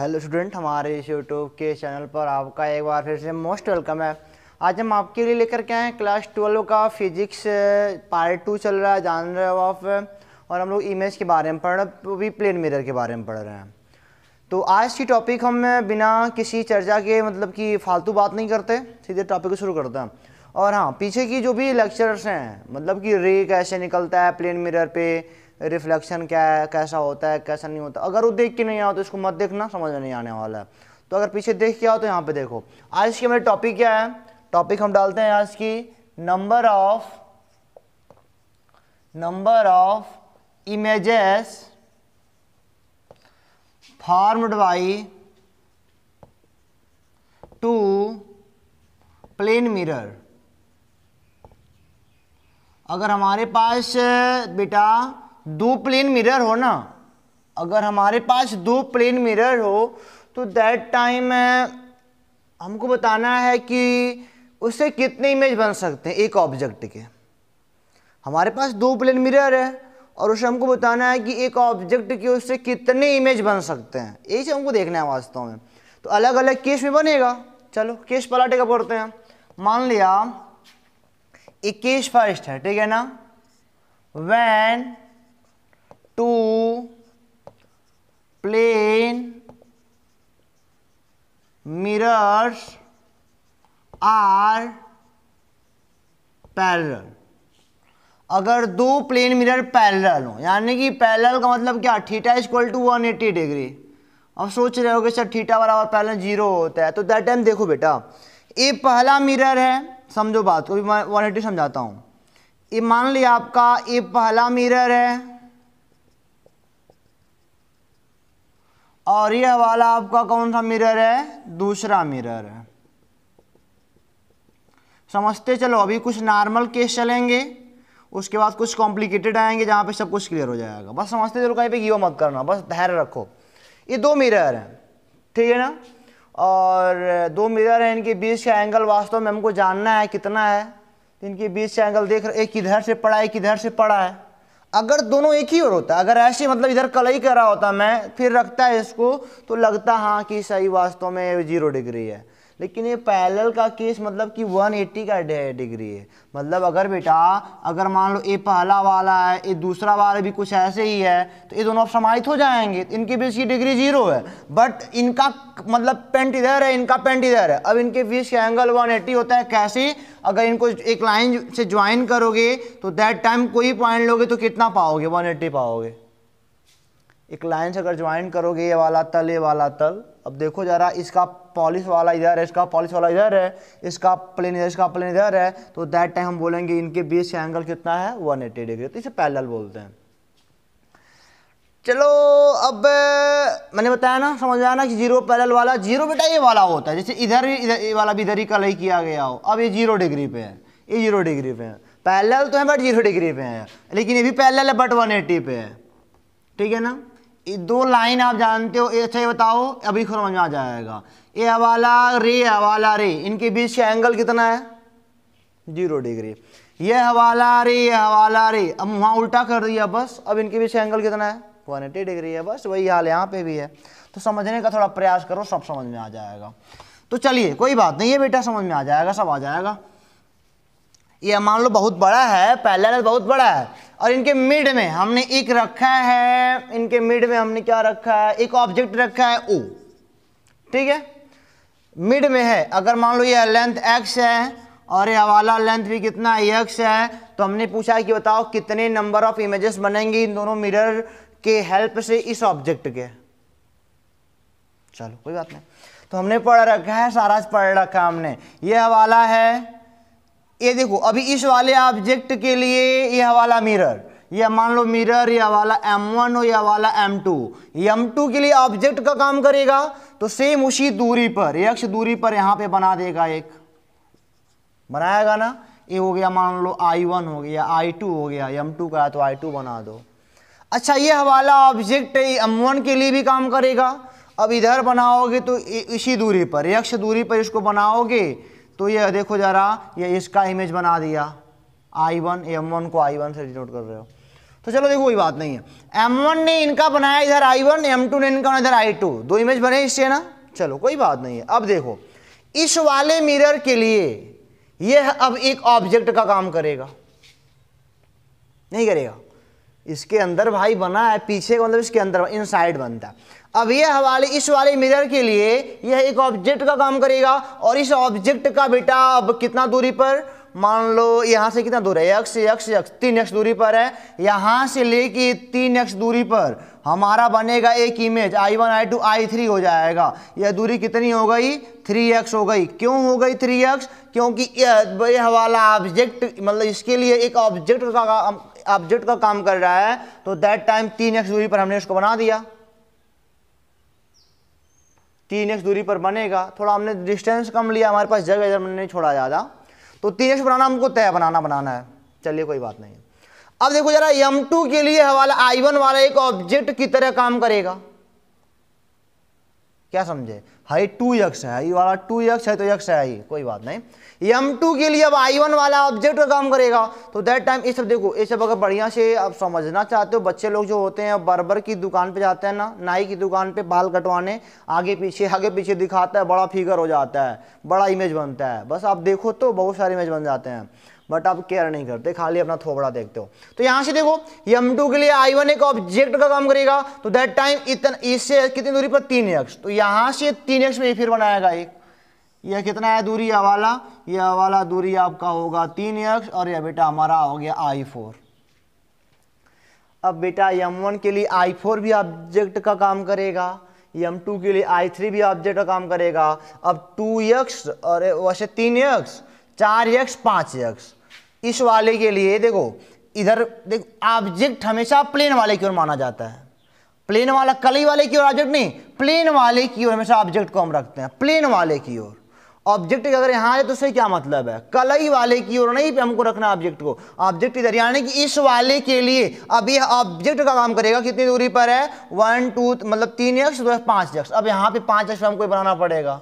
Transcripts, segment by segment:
Hello student हमारे इस YouTube के चैनल पर आपका एक बार फिर से मोस्ट वेलकम है आज हम आपके लिए लेकर के आए क्लास ट्वेल्व का फिजिक्स पार्ट टू चल रहा है जान रहे हो आप और हम लोग इमेज के बारे में पढ़ रहे हैं भी प्लेन मिरर के बारे में पढ़ रहे हैं तो आज की टॉपिक हम बिना किसी चर्चा के मतलब कि फालतू बात नहीं करते सीधे टॉपिक को शुरू करते हैं और हाँ पीछे की जो भी लेक्चर्स हैं मतलब कि रे कैसे निकलता है प्लेन मिरर पे रिफ्लेक्शन क्या है कैसा होता है कैसा नहीं होता अगर वो देख के नहीं आओ तो इसको मत देखना समझ में नहीं आने वाला है तो अगर पीछे देख के आओ तो यहाँ पे देखो आज की हमारी टॉपिक क्या है टॉपिक हम डालते हैं आज की number of number of images formed by two plane mirror अगर हमारे पास बेटा दो प्लेन मिरर हो ना अगर हमारे पास दो प्लेन मिरर हो तो दैट टाइम हमको बताना है कि उससे कितने इमेज बन सकते हैं एक ऑब्जेक्ट के हमारे पास दो प्लेन मिरर है और उसे हमको बताना है कि एक ऑब्जेक्ट के उससे कितने इमेज बन सकते हैं यही से हमको देखना है वास्तव में तो अलग अलग केस में बनेगा चलो केस पलाटे का पढ़ते हैं मान लिया एक केस फर्स्ट है ठीक है ना when two plane mirrors are parallel अगर दो प्लेन मिरर पैरल हो यानी कि पैरल का मतलब क्या theta is equal to one eighty degree अब सोच रहे हो कि सर थीटा बराबर पैरल जीरो होता है तो दैट टाइम देखो बेटा ये पहला मिरर है समझो बात को भी मैं वन एट्टी समझाता हूँ ये मान लिया आपका ये पहला मिरर है और ये वाला आपका कौन सा मिरर है दूसरा मिरर है समझते चलो अभी कुछ नॉर्मल केस चलेंगे उसके बाद कुछ कॉम्प्लिकेटेड आएंगे जहाँ पे सब कुछ क्लियर हो जाएगा बस समझते चलो कहीं पे यो मत करना बस धैर्य रखो ये दो मिरर हैं ठीक है ना और दो मिरर हैं इनके बीच का एंगल वास्तव में हमको जानना है कितना है इनके बीच का एंगल देख रहे एक इधर से पड़ा है एक इधर से पड़ा है अगर दोनों एक ही ओर होता अगर ऐसे मतलब इधर कलई रहा होता मैं फिर रखता है इसको तो लगता हाँ कि सही वास्तव में जीरो डिग्री है लेकिन ये पैरेलल का केस मतलब कि 180 का डिग्री है मतलब अगर बेटा अगर मान लो ये पहला वाला है ये दूसरा वाला भी कुछ ऐसे ही है तो ये दोनों समाहित हो जाएंगे इनके बीच की डिग्री जीरो है बट इनका मतलब पेंट इधर है इनका पेंट इधर है अब इनके बीच का एंगल 180 होता है कैसे अगर इनको एक लाइन से ज्वाइन करोगे तो दैट टाइम कोई पॉइंट लोगे तो कितना पाओगे एट्टी पाओगे एक लाइन से अगर ज्वाइन करोगे ये वाला तल ये वाला तल अब देखो जरा इसका पॉलिश वाला इधर है इसका पॉलिश वाला इधर है इसका प्लेन इधर इसका प्लेन इधर है तो दैट टाइम हम बोलेंगे इनके बीच का एंगल कितना है वन एट्टी डिग्री तो इसे पैरेलल बोलते हैं चलो अब मैंने बताया ना समझ आया ना कि जीरो पैरेलल वाला जीरो बेटा ये वाला होता है जैसे इधर इधर ये वाला भी इधर ही कल ही किया गया हो अब ये जीरो डिग्री पे है ये जीरो डिग्री पे है पैरेलल तो है बट जीरो डिग्री पे है लेकिन ये भी पैरेलल है बट वन एट्टी पे है ठीक है ना ये दो लाइन आप जानते हो अच्छा ये बताओ अभी खुद समझ में आ जाएगा ए हवाला रे हवाला रे इनके बीच का एंगल कितना है जीरो डिग्री ये हवाला रे ये हवाला रे अब वहाँ उल्टा कर दिया बस अब इनके बीच का एंगल कितना है वन एटी डिग्री है बस वही हाल यहाँ पे भी है तो समझने का थोड़ा प्रयास करो सब समझ में आ जाएगा तो चलिए कोई बात नहीं है बेटा समझ में आ जाएगा सब आ जाएगा ये मान लो बहुत बड़ा है पहले बहुत बड़ा है और इनके मिड में हमने एक रखा है इनके मिड में हमने क्या रखा है एक ऑब्जेक्ट रखा है ओ ठीक है मिड में है अगर मान लो ये लेंथ एक्स है और ये हवाला लेंथ भी कितना एक्स है तो हमने पूछा है कि बताओ कितने नंबर ऑफ इमेजेस बनेंगे इन दोनों मिरर के हेल्प से इस ऑब्जेक्ट के चलो कोई बात नहीं तो हमने पढ़ रखा है सारा पढ़ रखा हमने ये हवाला है ये देखो अभी इस वाले ऑब्जेक्ट के लिए ये हवाला मिरर ये मान लो मिरर या वाला M1 हो या वाला M2 M2 के लिए ऑब्जेक्ट का काम करेगा तो सेम उसी दूरी पर यक्ष दूरी पर यहाँ पे बना देगा एक बनाएगा ना ये हो गया मान लो I1 हो गया I2 हो गया M2 का तो I2 बना दो अच्छा ये हवाला ऑब्जेक्ट M1 के लिए भी काम करेगा अब इधर बनाओगे तो इसी दूरी पर यक्ष दूरी पर इसको बनाओगे तो ये देखो जरा ये इसका इमेज बना दिया आई वन एम वन को आई वन से डिनोट कर रहे हो तो चलो देखो कोई बात नहीं है वन ने इनका बनाया इधर I1 M2 ने इनका इधर I2 दो इमेज बने इससे ना चलो कोई बात नहीं है अब देखो इस वाले मिरर के लिए यह अब एक ऑब्जेक्ट का काम करेगा नहीं करेगा इसके अंदर भाई बना है पीछे का मतलब इसके अंदर इन साइड बनता है अब यह हवाले इस वाले मिरर के लिए यह एक ऑब्जेक्ट का काम करेगा और इस ऑब्जेक्ट का बेटा अब कितना दूरी पर मान लो यहाँ से कितना दूर है एक्स एक्स एक्स तीन एक्स दूरी पर है यहाँ से लेके तीन एक्स दूरी पर हमारा बनेगा एक image I one I two I three हो जाएगा यह दूरी कितनी हो गई थ्री एक्स हो गई क्यों हो गई थ्री एक्स क्योंकि यह वाला ऑब्जेक्ट मतलब इसके लिए एक ऑब्जेक्ट का ऑब्जेक्ट का काम कर रहा है तो दैट टाइम तीन एक्स दूरी पर हमने इसको बना दिया तीन एक्स दूरी पर बनेगा थोड़ा हमने डिस्टेंस कम लिया हमारे पास जगह जगह नहीं छोड़ा ज़्यादा तो तीन एक्स बनाना हमको तय बनाना बनाना है चलिए कोई बात नहीं अब देखो जरा यम टू के लिए हवाला आई वन वाला एक ऑब्जेक्ट की तरह काम करेगा क्या समझे हाई टू यक्स है ये वाला टू यक्स है तो यक्स है ये कोई बात नहीं एम टू के लिए अब आई वन वाला ऑब्जेक्ट का काम करेगा तो दैट टाइम ये सब देखो ये सब अगर बढ़िया से आप समझना चाहते हो बच्चे लोग जो होते हैं बर्बर की दुकान पे जाते हैं ना नाई की दुकान पे बाल कटवाने आगे पीछे आगे पीछे दिखाता है बड़ा फिगर हो जाता है बड़ा इमेज बनता है बस आप देखो तो बहुत सारे इमेज बन जाते हैं बट आप केयर नहीं करते खाली अपना थोबड़ा देखते हो तो यहाँ से देखो एम टू के लिए आई वन एक ऑब्जेक्ट का काम करेगा तो दैट टाइम इतना इससे कितनी दूरी पर तीन एक्स तो यहां से तीन एक्स में फिर बनाएगा एक यह कितना है दूरी यह वाला यह वाला दूरी आपका होगा तीन एक्स और यह बेटा हमारा हो गया आई फोर अब बेटा यम वन के लिए आई फोर भी ऑब्जेक्ट का काम करेगा यम टू के लिए आई थ्री भी ऑब्जेक्ट का काम करेगा अब टू एक्स और वैसे तीन एक्स चार एक्स पाँच एक्स इस वाले के लिए देखो इधर देखो ऑब्जेक्ट हमेशा प्लेन वाले की ओर माना जाता है प्लेन वाला कलई वाले की ओर ऑब्जेक्ट नहीं प्लेन वाले की ओर हमेशा ऑब्जेक्ट को हम रखते हैं प्लेन वाले की ओर ऑब्जेक्ट अगर यहाँ है तो उससे क्या मतलब है कलई वाले की ओर नहीं पे हमको रखना ऑब्जेक्ट को ऑब्जेक्ट इधर यानी कि इस वाले के लिए अब यह ऑब्जेक्ट का काम करेगा कितनी दूरी पर है वन टू मतलब तीन एक्स दो तो पाँच एक्स अब यहाँ पे पाँच एक्स हमको बनाना पड़ेगा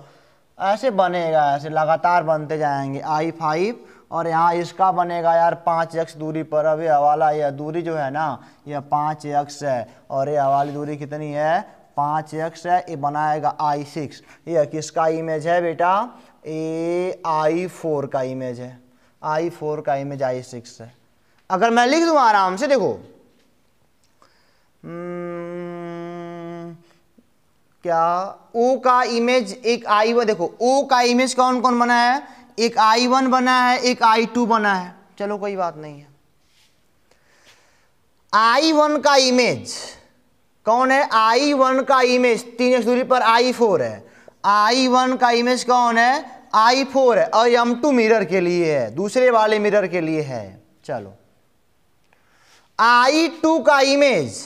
ऐसे बनेगा ऐसे लगातार बनते जाएंगे आई फाइव और यहाँ इसका बनेगा यार पाँच एक्स दूरी पर अब ये हवाला यह दूरी जो है ना यह पाँच एक्स है और ये हवाली दूरी कितनी है पाँच एक्स है ये बनाएगा आई सिक्स यह किसका इमेज है बेटा ए आई फोर का इमेज है आई फोर का इमेज आई सिक्स है अगर मैं लिख दूँ आराम से देखो हम्म, क्या ओ का इमेज एक आई वो देखो ओ का इमेज कौन कौन बनाया है एक आई वन बना है एक आई टू बना है चलो कोई बात नहीं है आई वन का इमेज कौन है आई वन का इमेज तीन एक्स दूरी पर आई फोर है आई वन का इमेज कौन है आई फोर है और एम टू मिरर के लिए है दूसरे वाले मिरर के लिए है चलो आई टू का इमेज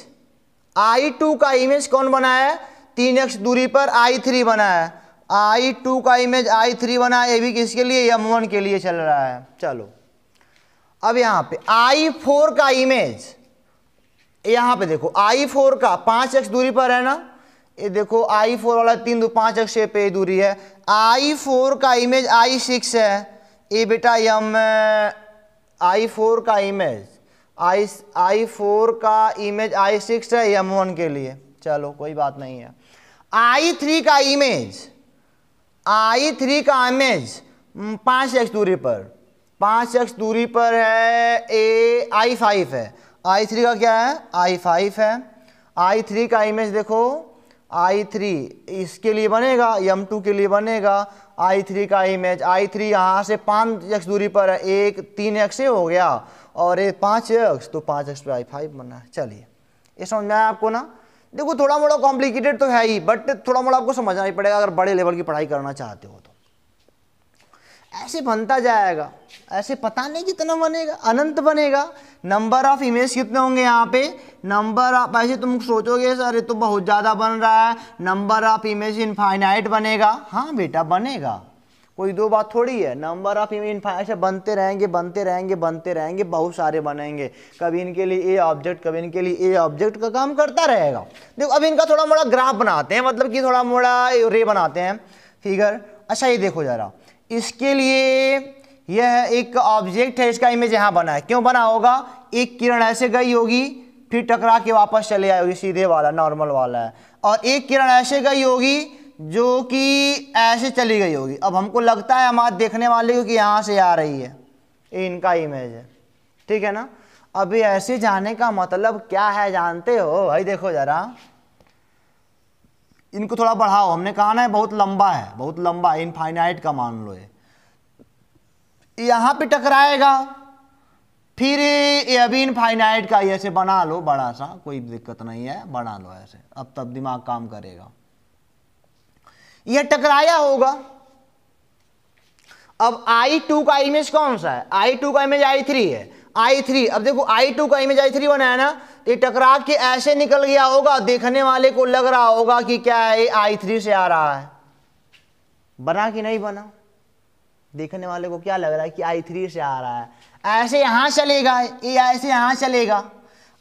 आई टू का इमेज कौन बना है तीन एक्स दूरी पर आई थ्री बना है आई टू का इमेज आई थ्री बना ये भी किसके लिए एम वन के लिए चल रहा है चलो अब यहाँ पे आई फोर का इमेज यहाँ पे देखो आई फोर का पाँच एक्स दूरी पर है ना ये देखो आई फोर वाला तीन दो पाँच एक्स पे दूरी है आई फोर का इमेज आई सिक्स है ये बेटा यम आई फोर का इमेज आई आई फोर का इमेज आई सिक्स है एम वन के लिए चलो कोई बात नहीं है आई थ्री का इमेज आई थ्री का इमेज पाँच एक्स दूरी पर पाँच एक्स दूरी पर है ए आई फाइव है आई थ्री का क्या है आई फाइव है आई थ्री का इमेज देखो आई थ्री इसके लिए बनेगा यम टू के लिए बनेगा आई थ्री का इमेज आई थ्री यहाँ से पाँच एक्स दूरी पर है एक तीन एक्स हो गया और ये पाँच एक्स तो पाँच एक्स पे आई फाइव बना है चलिए ये समझ में आया आपको ना देखो थोड़ा मोड़ा कॉम्प्लिकेटेड तो है ही बट थोड़ा मोड़ा आपको समझना ही पड़ेगा अगर बड़े लेवल की पढ़ाई करना चाहते हो तो ऐसे बनता जाएगा ऐसे पता नहीं कितना बनेगा अनंत बनेगा नंबर ऑफ इमेज कितने होंगे यहाँ पे नंबर ऑफ ऐसे तुम सोचोगे सर ये तो बहुत ज़्यादा बन रहा है नंबर ऑफ इमेज इनफाइनाइट बनेगा हाँ बेटा बनेगा कोई दो बात थोड़ी है नंबर ऑफ से बनते रहेंगे बनते रहेंगे बनते रहेंगे बहुत सारे बनेंगे कभी इनके लिए ए ऑब्जेक्ट कभी इनके लिए ए ऑब्जेक्ट का काम करता रहेगा देखो अब इनका थोड़ा मोड़ा ग्राफ बनाते हैं मतलब कि थोड़ा मोड़ा रे बनाते हैं फिगर अच्छा ये देखो ज़रा इसके लिए यह एक ऑब्जेक्ट है इसका इमेज यहाँ बना है क्यों बना होगा एक किरण ऐसे गई होगी फिर टकरा के वापस चले आएगी सीधे वाला नॉर्मल वाला है और एक किरण ऐसे गई होगी जो कि ऐसे चली गई होगी अब हमको लगता है हमारे देखने वाले को कि यहाँ से आ रही है ये इनका इमेज है ठीक है ना अभी ऐसे जाने का मतलब क्या है जानते हो भाई देखो ज़रा इनको थोड़ा बढ़ाओ हमने कहा ना बहुत लंबा है बहुत लंबा है इनफाइनाइट का मान लो ये यहाँ पे टकराएगा फिर ये अभी इनफाइनाइट का ऐसे बना लो बड़ा सा कोई दिक्कत नहीं है बना लो ऐसे अब तब दिमाग काम करेगा यह टकराया होगा अब आई टू का इमेज कौन सा है आई टू का इमेज आई थ्री है आई थ्री अब देखो आई टू का इमेज आई थ्री बनाया ना तो ये टकरा के ऐसे निकल गया होगा देखने वाले को लग रहा होगा कि क्या है ये आई थ्री से आ रहा है बना कि नहीं बना देखने वाले को क्या लग रहा है कि आई थ्री से आ रहा है ऐसे यहां चलेगा ये ऐसे यहां चलेगा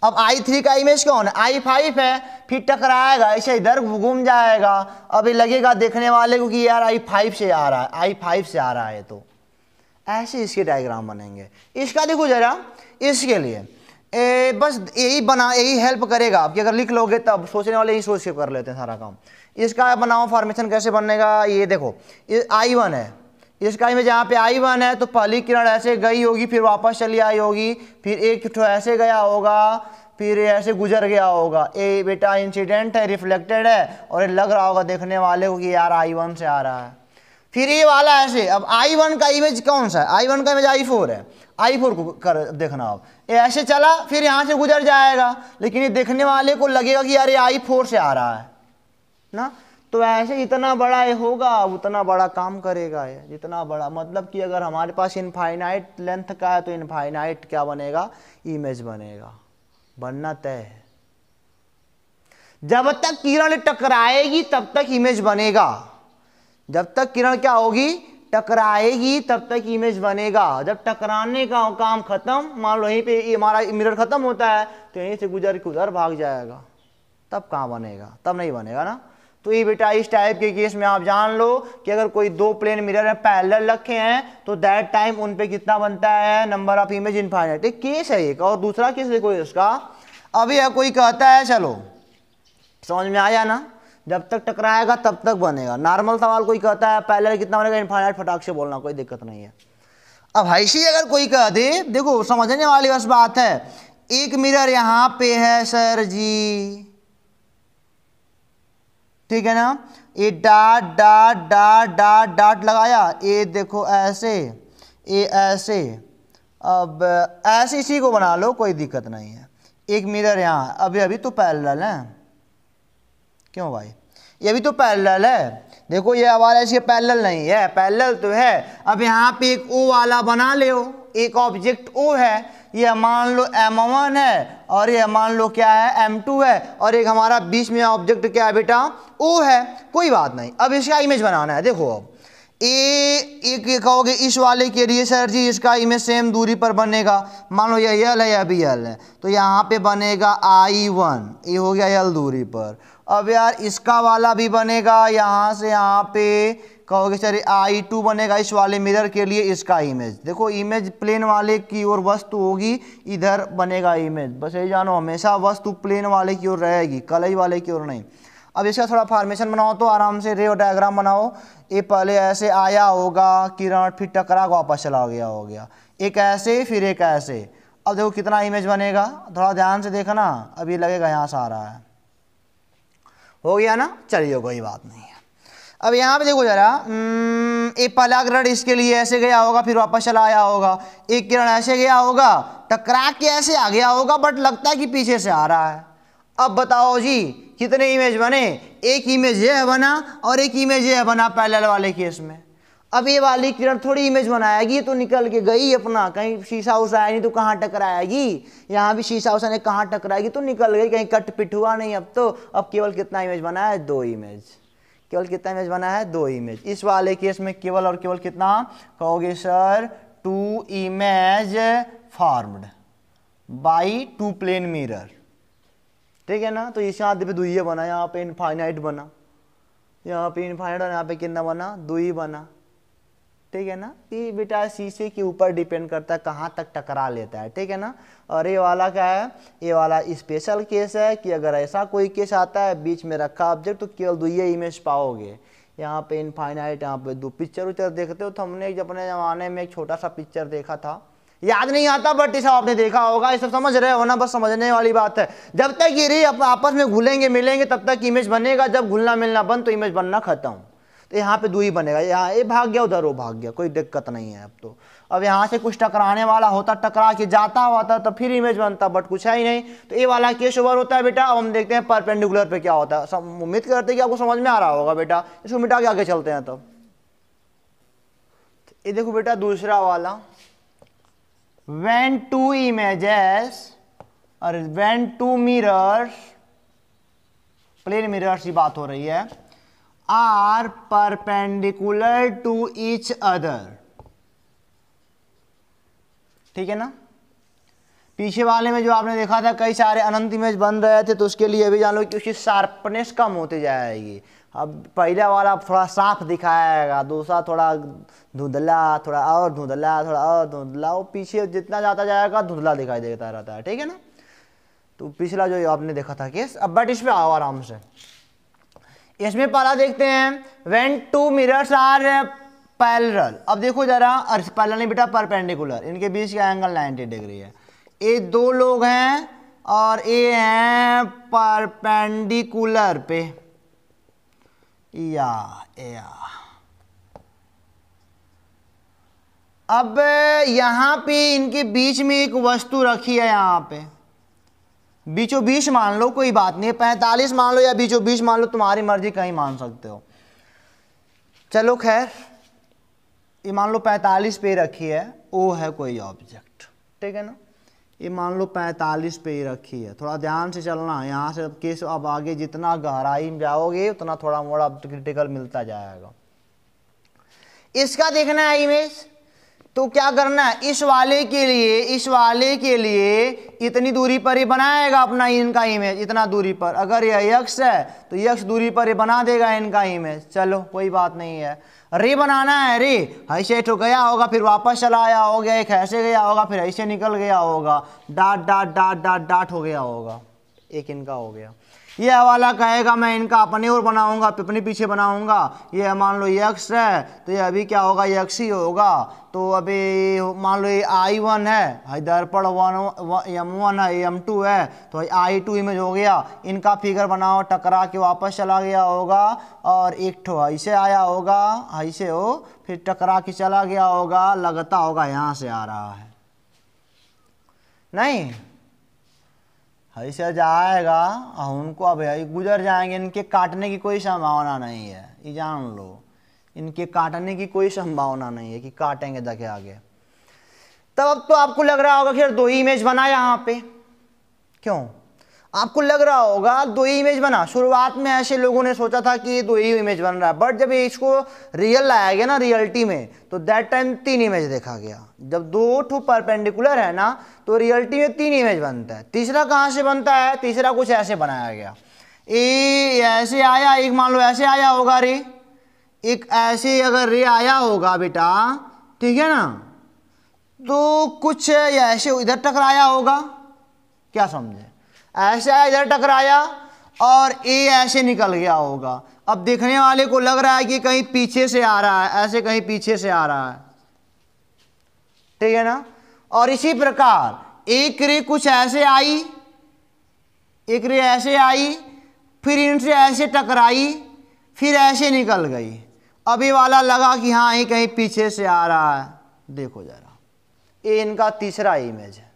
अब आई थ्री का इमेज कौन है आई फाइव है फिर टकराएगा ऐसे इधर घूम जाएगा अब ये लगेगा देखने वाले को कि यार आई फाइव से आ रहा है आई फाइव से आ रहा है तो ऐसे इसके डायग्राम बनेंगे इसका देखो जरा इसके लिए ए, बस यही बना यही हेल्प करेगा आपकी अगर लिख लोगे तब सोचने वाले यही सोच के कर लेते हैं सारा काम इसका बनाओ फॉर्मेशन कैसे बनेगा ये देखो आई वन है इस इकाई में जहाँ पे आई वन है तो पहली किरण ऐसे गई होगी फिर वापस चली आई होगी फिर एक तो ऐसे गया होगा फिर ऐसे गुजर गया होगा ए बेटा इंसिडेंट है रिफ्लेक्टेड है और ये लग रहा होगा देखने वाले को कि यार आई वन से आ रहा है फिर ये वाला ऐसे अब आई वन का इमेज कौन सा है आई वन का इमेज आई फोर है आई फोर को कर देखना अब ये ऐसे चला फिर यहाँ से गुजर जाएगा लेकिन ये देखने वाले को लगेगा कि यार ये आई फोर से आ रहा है ना तो ऐसे जितना बड़ा ये होगा उतना बड़ा काम करेगा ये जितना बड़ा मतलब कि अगर हमारे पास इनफाइनाइट लेंथ का है तो इनफाइनाइट क्या बनेगा इमेज बनेगा बनना तय है जब तक किरण टकराएगी तब तक इमेज बनेगा जब तक किरण क्या होगी टकराएगी तब तक इमेज बनेगा जब टकराने का काम खत्म मान लो यहीं पे हमारा मिरर खत्म होता है तो यहीं से गुजर उधर भाग जाएगा तब कहाँ बनेगा तब नहीं बनेगा ना तो ये बेटा इस टाइप के केस में आप जान लो कि अगर कोई दो प्लेन मिरर है पैरल रखे हैं तो दैट टाइम उन पे कितना बनता है नंबर ऑफ इमेज इनफाइनाइट एक केस है एक और दूसरा केस देखो इसका अभी यह कोई कहता है चलो समझ में आया ना जब तक टकराएगा तब तक बनेगा नॉर्मल सवाल कोई कहता है पैरल कितना बनेगा इनफाइनाइट फटाक से बोलना कोई दिक्कत नहीं है अब ऐसी अगर कोई कह दे देखो समझने वाली बस बात है एक मिरर यहाँ पे है सर जी ठीक है ना ये dot dot dot dot dot लगाया ए देखो ऐसे ए ऐसे अब ऐसे इसी को बना लो कोई दिक्कत नहीं है एक मिरर यहाँ अभी अभी तो पैरेलल है क्यों भाई ये भी तो पैरल है देखो ये आवाज ऐसी पैरल नहीं है पैरल तो है अब यहाँ पे एक ओ वाला बना ले एक ऑब्जेक्ट ओ है ये मान लो एम वन है और ये मान लो क्या है एम टू है और एक हमारा बीच में ऑब्जेक्ट क्या है बेटा ओ है कोई बात नहीं अब इसका इमेज बनाना है देखो अब ए एक ये कहोगे इस वाले के लिए सर जी इसका इमेज सेम दूरी पर बनेगा मान लो यह एल है या बी एल है तो यहाँ पे बनेगा आई वन ये हो गया एल दूरी पर अब यार इसका वाला भी बनेगा यहाँ से यहाँ पे कहोगे सर आई टू बनेगा इस वाले मिरर के लिए इसका इमेज देखो इमेज प्लेन वाले की ओर वस्तु होगी इधर बनेगा इमेज बस यही जानो हमेशा वस्तु प्लेन वाले की ओर रहेगी कलई वाले की ओर नहीं अब इसका थोड़ा फार्मेशन बनाओ तो आराम से रे डायग्राम बनाओ ये पहले ऐसे आया होगा किरण फिर टकरा वापस चला गया हो गया एक ऐसे फिर एक ऐसे अब देखो कितना इमेज बनेगा थोड़ा ध्यान से देखना अभी लगेगा यहाँ से आ रहा है हो गया ना चलिए कोई बात नहीं है अब यहाँ पे देखो जरा हम्म, पहला किरण इसके लिए ऐसे गया होगा फिर वापस चला आया होगा एक किरण ऐसे गया होगा टकरा के ऐसे आ गया होगा बट लगता है कि पीछे से आ रहा है अब बताओ जी कितने इमेज बने एक इमेज यह बना और एक इमेज यह बना पैरेलल वाले केस में अब ये वाली किरण थोड़ी इमेज बनाएगी तो निकल के गई अपना कहीं शीशा उसा नहीं तो कहाँ टकराएगी यहाँ भी शीशा उसा नहीं कहाँ टकराएगी तो निकल गई कहीं कट पिट हुआ नहीं अब तो अब केवल कितना इमेज बना है दो इमेज केवल कितना इमेज बना है दो इमेज इस वाले केस में केवल और केवल कितना कहोगे sir two image formed by two plane mirror ठीक है ना तो इस यहाँ पे दुई बना यहाँ पे इनफाइनाइट बना यहाँ पे इनफाइनाइट और यहाँ पे कितना बना दुई बना ठीक है ना ये बेटा शीशे के ऊपर डिपेंड करता है कहाँ तक टकरा लेता है ठीक है ना और ये वाला क्या है ये वाला स्पेशल केस है कि अगर ऐसा कोई केस आता है बीच में रखा ऑब्जेक्ट तो केवल दो ये इमेज पाओगे यहाँ पे इनफाइनाइट यहाँ पे दो पिक्चर उचर देखते हो तो हमने अपने ज़माने में एक छोटा सा पिक्चर देखा था याद नहीं आता बट इस आपने देखा होगा ये सब समझ रहे हो ना बस समझने वाली बात है जब तक ये रे आपस में घुलेंगे मिलेंगे तब तक इमेज बनेगा जब घुलना मिलना बंद तो इमेज बनना खत्म तो यहाँ पे दू ही बनेगा यहाँ ये भाग गया उधर वो भाग गया कोई दिक्कत नहीं है अब तो अब यहाँ से कुछ टकराने वाला होता टकरा के जाता था तो फिर इमेज बनता बट कुछ है ही नहीं तो ये वाला केस ओवर होता है बेटा अब हम देखते हैं परपेंडिकुलर पे क्या होता है उम्मीद करते हैं कि आपको समझ में आ रहा होगा बेटा इसको मिटा के आगे चलते हैं तब तो। ये देखो बेटा दूसरा वाला वेन टू इमेजेस और when two mirrors plane mirrors की बात हो रही है are perpendicular to each other ठीक है ना पीछे वाले में जो आपने देखा था कई सारे अनंत इमेज बन रहे थे तो उसके लिए भी जान लो कि उसकी शार्पनेस कम होती जाएगी अब पहला वाला थोड़ा साफ दिखाएगा दूसरा थोड़ा धुंधला थोड़ा और धुंधला थोड़ा और धुंधला वो पीछे जितना जाता जाएगा धुंधला दिखाई देता रहता है ठीक है ना तो पिछला जो आपने देखा था केस अब बट इस पर आओ आराम से इसमें पहला देखते हैं when two mirrors are parallel अब देखो जरा पैरल नहीं बेटा परपेंडिकुलर इनके बीच का एंगल 90 डिग्री है ये दो लोग हैं और ये हैं परपेंडिकुलर पे या या अब यहाँ पे इनके बीच में एक वस्तु रखी है यहाँ पे बीचो बीच मान लो कोई बात नहीं पैंतालीस मान लो या बीचो बीच मान लो तुम्हारी मर्जी कहीं मान सकते हो चलो खैर ये मान लो पैंतालीस पे रखी है ओ है कोई ऑब्जेक्ट ठीक है ना ये मान लो पैंतालीस पे ही रखी है थोड़ा ध्यान से चलना यहाँ से केस अब आगे जितना गहराई में जाओगे उतना थोड़ा मोड़ा क्रिटिकल तो मिलता जाएगा इसका देखना है इमेज तो क्या करना है इस वाले के लिए इस वाले के लिए इतनी दूरी पर ही बनाएगा अपना इनका इमेज इतना दूरी पर अगर यह यक्ष है तो यक्ष दूरी पर ही बना देगा इनका इमेज चलो कोई बात नहीं है रे बनाना है रे ऐसे तो गया होगा फिर वापस चला आया हो गया एक ऐसे गया होगा फिर ऐसे निकल गया होगा dot dot dot dot dot हो गया होगा एक इनका हो गया ये वाला कहेगा मैं इनका अपने और बनाऊंगा अपने पीछे बनाऊंगा ये मान लो यक्स है तो ये अभी क्या होगा यक्स ही होगा तो अभी मान लो ये आई वन है दर्पण वन एम वन है एम टू है तो आई टू इमेज हो गया इनका फिगर बनाओ टकरा के वापस चला गया होगा और एक ठो ऐसे आया होगा ऐसे हो फिर टकरा के चला गया होगा लगता होगा यहाँ से आ रहा है नहीं ऐसे जाएगा और उनको अब गुजर जाएंगे इनके काटने की कोई संभावना नहीं है ये जान लो इनके काटने की कोई संभावना नहीं है कि काटेंगे धके आगे तब अब तो आपको लग रहा होगा कि दो ही इमेज बना यहाँ पे क्यों आपको लग रहा होगा दो ही इमेज बना शुरुआत में ऐसे लोगों ने सोचा था कि ये दो ही इमेज बन रहा है बट जब इसको रियल लाया गया ना रियलिटी में तो दैट टाइम तीन इमेज देखा गया जब दो टू परपेंडिकुलर है ना तो रियलिटी में तीन इमेज बनता है तीसरा कहाँ से बनता है तीसरा कुछ ऐसे बनाया गया ए ऐसे आया एक मान लो ऐसे आया होगा रे एक ऐसे अगर रे आया होगा बेटा ठीक है ना तो कुछ ऐसे इधर टकराया होगा क्या समझे ऐसे इधर टकराया और ए ऐसे निकल गया होगा अब देखने वाले को लग रहा है कि कहीं पीछे से आ रहा है ऐसे कहीं पीछे से आ रहा है ठीक है ना और इसी प्रकार एक रे कुछ ऐसे आई एक रे ऐसे आई फिर इनसे ऐसे टकराई फिर ऐसे निकल गई अभी वाला लगा कि हाँ ये कहीं पीछे से आ रहा है देखो जरा ये इनका तीसरा इमेज है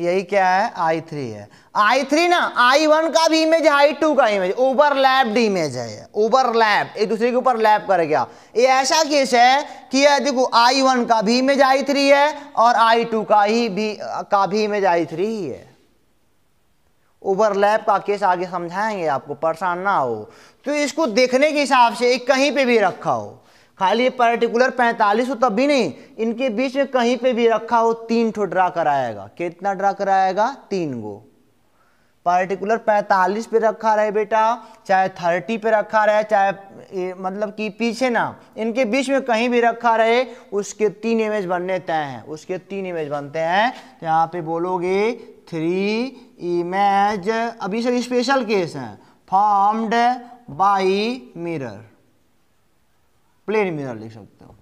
यही क्या है आई थ्री है आई थ्री ना आई वन का भी इमेज है आई टू का इमेज ओवरलैप्ड इमेज है ओवरलैप एक दूसरे के ऊपर लैप कर गया ये ऐसा केस है कि यह देखो आई वन का भी इमेज आई थ्री है और आई टू का ही भी का भी इमेज आई थ्री ही है ओवरलैप का केस आगे समझाएंगे आपको परेशान ना हो तो इसको देखने के हिसाब से कहीं पे भी रखा हो खाली पर्टिकुलर पैंतालीस हो तो तब भी नहीं इनके बीच में कहीं पे भी रखा हो तीन ठो ड्रा कराएगा कितना ड्रा कराएगा तीन गो पर्टिकुलर पैंतालीस पे रखा रहे बेटा चाहे थर्टी पे रखा रहे चाहे मतलब कि पीछे ना इनके बीच में कहीं भी रखा रहे उसके तीन इमेज बनने तय हैं उसके तीन इमेज बनते हैं तो यहाँ पे बोलोगे थ्री इमेज अभी सर स्पेशल केस हैं formed by mirror plane mirror लिख सकते हो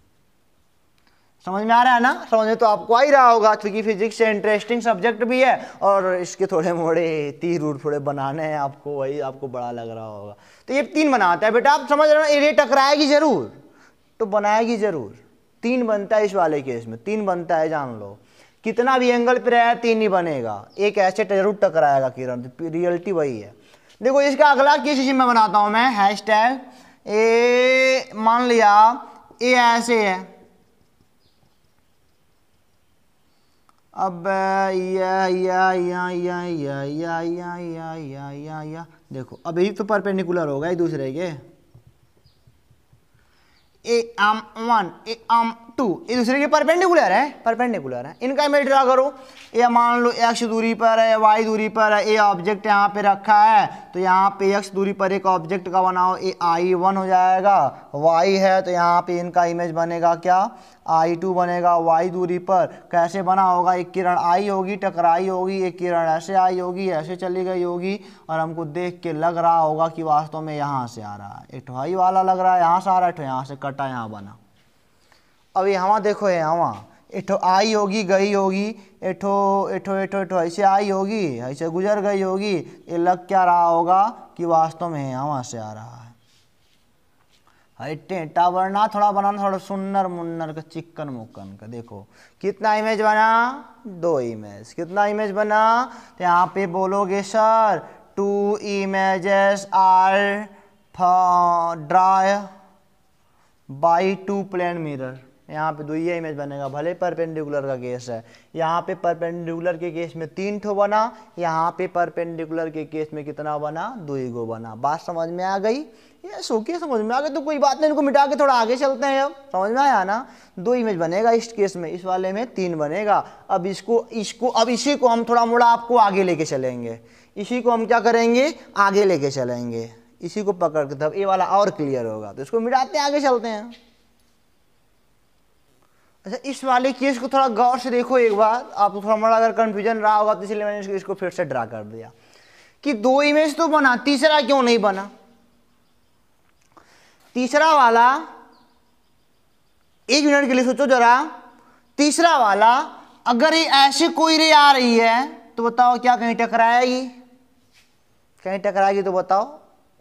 समझ में आ रहा है ना समझ में तो आपको आ ही रहा होगा क्योंकि फिजिक्स से इंटरेस्टिंग सब्जेक्ट भी है और इसके थोड़े मोड़े तीर उड़ थोड़े बनाने हैं आपको वही आपको बड़ा लग रहा होगा तो ये तीन बनाता है बेटा आप समझ रहे हो ना ये टकराएगी जरूर तो बनाएगी जरूर तीन बनता है इस वाले केस में तीन बनता है जान लो कितना भी एंगल पर रहे तीन ही बनेगा एक ऐसे जरूर टकराएगा किरण रियलिटी तो वही है देखो इसका अगला किस चीज़ में बनाता हूँ मैं हैश टैग ए मान लिया ए ऐसे है अब या या या या या या या या या या या देखो अब तो परपेंडिकुलर होगा एक दूसरे के A M one A M two ये दूसरे के परपेंडिकुलर है परपेंडिकुलर है इनका इमेज ड्रा करो ये मान लो एक्स दूरी पर है वाई दूरी पर है ये ऑब्जेक्ट यहाँ पे रखा है तो यहाँ पे एक्स दूरी पर एक ऑब्जेक्ट का बनाओ ये आई वन हो जाएगा वाई है तो यहाँ पे इनका इमेज बनेगा क्या आई टू बनेगा वाई दूरी पर कैसे बना होगा एक किरण आई होगी टकराई होगी एक किरण ऐसे आई होगी ऐसे चली गई होगी और हमको देख के लग रहा होगा कि वास्तव में यहाँ से आ रहा है एक वाला लग रहा है यहाँ से आ रहा है तो यहाँ से कटा यहाँ बना अब यहाँ देखो ये हवा एठो आई होगी गई होगी एठो एठो एठो एठो ऐसे आई होगी ऐसे गुजर गई होगी ये लग क्या रहा होगा कि वास्तव में यहाँ से आ रहा है टेटा वर्णा थोड़ा बनाना थोड़ा सुन्नर मुन्नर का चिक्कन मुक्कन का देखो कितना इमेज बना दो इमेज कितना इमेज बना तो यहाँ पे बोलोगे sir two images are dry by two plane mirror यहाँ पे ये इमेज बनेगा भले परपेंडिकुलर का केस है यहाँ पे परपेंडिकुलर के केस में तीन ठो बना यहाँ पे परपेंडिकुलर के केस में कितना बना ही गो बना बात समझ में आ गई ये सोके समझ में आ गई तो कोई बात नहीं इनको मिटा के थोड़ा आगे चलते हैं अब समझ में आया ना दो इमेज बनेगा इस केस में इस वाले में तीन बनेगा अब इसको इसको अब इसी को हम थोड़ा मोड़ा आपको आगे लेके चलेंगे इसी को हम क्या करेंगे आगे लेके चलेंगे इसी को पकड़ के तब ये वाला और क्लियर होगा तो इसको मिटाते आगे चलते हैं अच्छा इस वाले केस को थोड़ा गौर से देखो एक बार आपको थोड़ा मोड़ा अगर कन्फ्यूजन रहा होगा तो इसलिए मैंने इसको, इसको फिर से ड्रा कर दिया कि दो इमेज तो बना तीसरा क्यों नहीं बना तीसरा वाला एक मिनट के लिए सोचो जरा तीसरा वाला अगर ये ऐसे कोई रे आ रही है तो बताओ क्या कहीं टकराएगी कहीं टकराएगी तो बताओ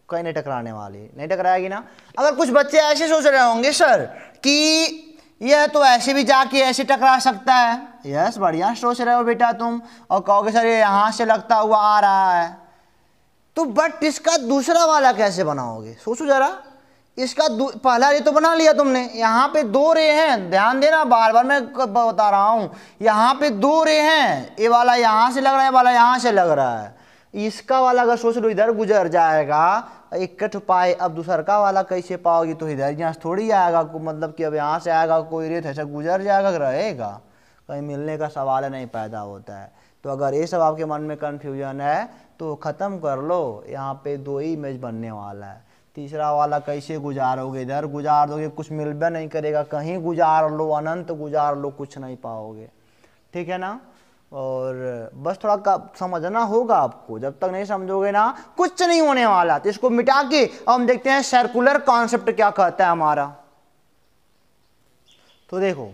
कहीं नहीं टकराने वाली नहीं टकराएगी ना अगर कुछ बच्चे ऐसे सोच रहे होंगे सर कि यह तो ऐसे भी जाके ऐसे टकरा सकता है यस बढ़िया सोच रहे हो बेटा तुम और कहोगे सर ये यहाँ से लगता हुआ आ रहा है तो बट इसका दूसरा वाला कैसे बनाओगे सोचो ज़रा इसका पहला रे तो बना लिया तुमने यहाँ पे दो रे हैं ध्यान देना बार बार मैं बता रहा हूँ यहाँ पे दो रे हैं ये वाला यहाँ से लग रहा है वाला यहाँ से लग रहा है इसका वाला अगर सोच लो इधर गुजर जाएगा इकट्ठ पाए अब दूसरका वाला कैसे पाओगे तो इधर यहाँ से थोड़ी आएगा मतलब कि अब यहाँ से आएगा कोई रेत ऐसा गुजर जाएगा रहेगा कहीं मिलने का सवाल नहीं पैदा होता है तो अगर ये सब आपके मन में कन्फ्यूजन है तो ख़त्म कर लो यहाँ पे दो ही इमेज बनने वाला है तीसरा वाला कैसे गुजारोगे इधर गुजार दोगे कुछ मिलबे नहीं करेगा कहीं गुजार लो अनंत गुजार लो कुछ नहीं पाओगे ठीक है ना और बस थोड़ा का समझना होगा आपको जब तक नहीं समझोगे ना कुछ नहीं होने वाला तो इसको मिटा के अब हम देखते हैं सर्कुलर कॉन्सेप्ट क्या कहता है हमारा तो देखो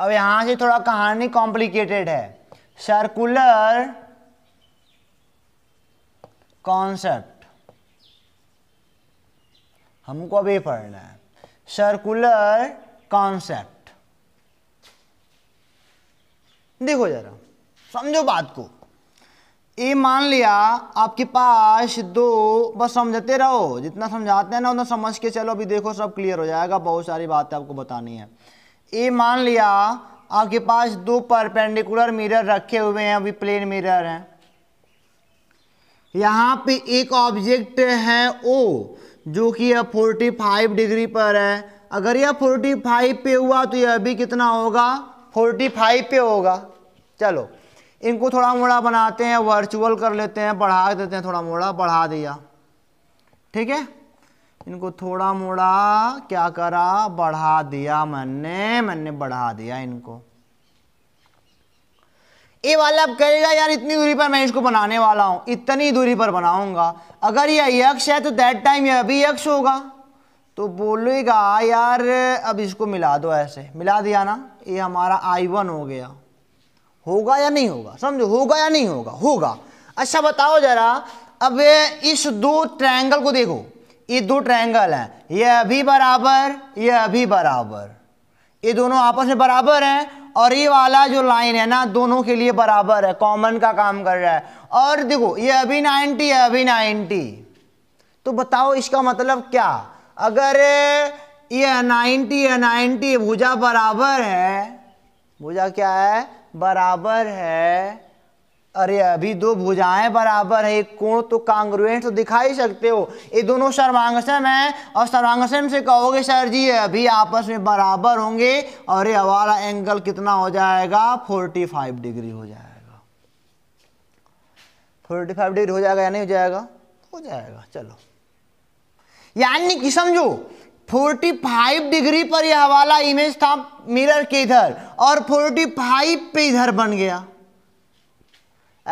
अब यहां से थोड़ा कहानी कॉम्प्लिकेटेड है सर्कुलर कॉन्सेप्ट हमको अभी पढ़ना है सर्कुलर कॉन्सेप्ट देखो जरा समझो बात को ए मान लिया आपके पास दो बस समझते रहो जितना समझाते हैं ना उतना समझ के चलो अभी देखो सब क्लियर हो जाएगा बहुत सारी बातें आपको बतानी है ए मान लिया आपके पास दो परपेंडिकुलर मिरर रखे हुए हैं अभी प्लेन मिरर हैं यहाँ पे एक ऑब्जेक्ट है ओ जो कि यह 45 डिग्री पर है अगर यह 45 पे हुआ तो यह अभी कितना होगा फोर्टी फाइव पे होगा चलो इनको थोड़ा मोड़ा बनाते हैं वर्चुअल कर लेते हैं बढ़ा देते हैं थोड़ा मोड़ा बढ़ा दिया ठीक है इनको थोड़ा मोड़ा क्या करा बढ़ा दिया मैंने मैंने बढ़ा दिया इनको ये वाला अब कहेगा यार इतनी दूरी पर मैं इसको बनाने वाला हूं इतनी दूरी पर बनाऊंगा अगर यह यक्ष है तो दैट टाइम यह अभी यक्ष होगा तो बोलेगा यार अब इसको मिला दो ऐसे मिला दिया ना ये हमारा आई वन हो गया होगा या नहीं होगा समझो होगा या नहीं होगा होगा अच्छा बताओ जरा अब इस दो ट्रायंगल को देखो ये दो ट्रायंगल हैं ये अभी बराबर ये अभी बराबर ये दोनों आपस में बराबर हैं और ये वाला जो लाइन है ना दोनों के लिए बराबर है कॉमन का काम कर रहा है और देखो ये अभी नाइनटी है अभी नाइनटी तो बताओ इसका मतलब क्या अगर ये अनाइंटी अनाइंटी भुजा बराबर है भुजा क्या है बराबर है अरे अभी दो भुजाएं बराबर है एक कोण तो कांग्रुएंट तो दिखा ही सकते हो ये दोनों सर्वांगसम है और सर्वांगसम से कहोगे सर जी अभी आपस में बराबर होंगे और ये हमारा एंगल कितना हो जाएगा 45 डिग्री हो जाएगा 45 डिग्री हो जाएगा या नहीं हो जाएगा हो जाएगा चलो यानी कि समझो 45 डिग्री पर यह वाला इमेज था मिरर के इधर और 45 पे इधर बन गया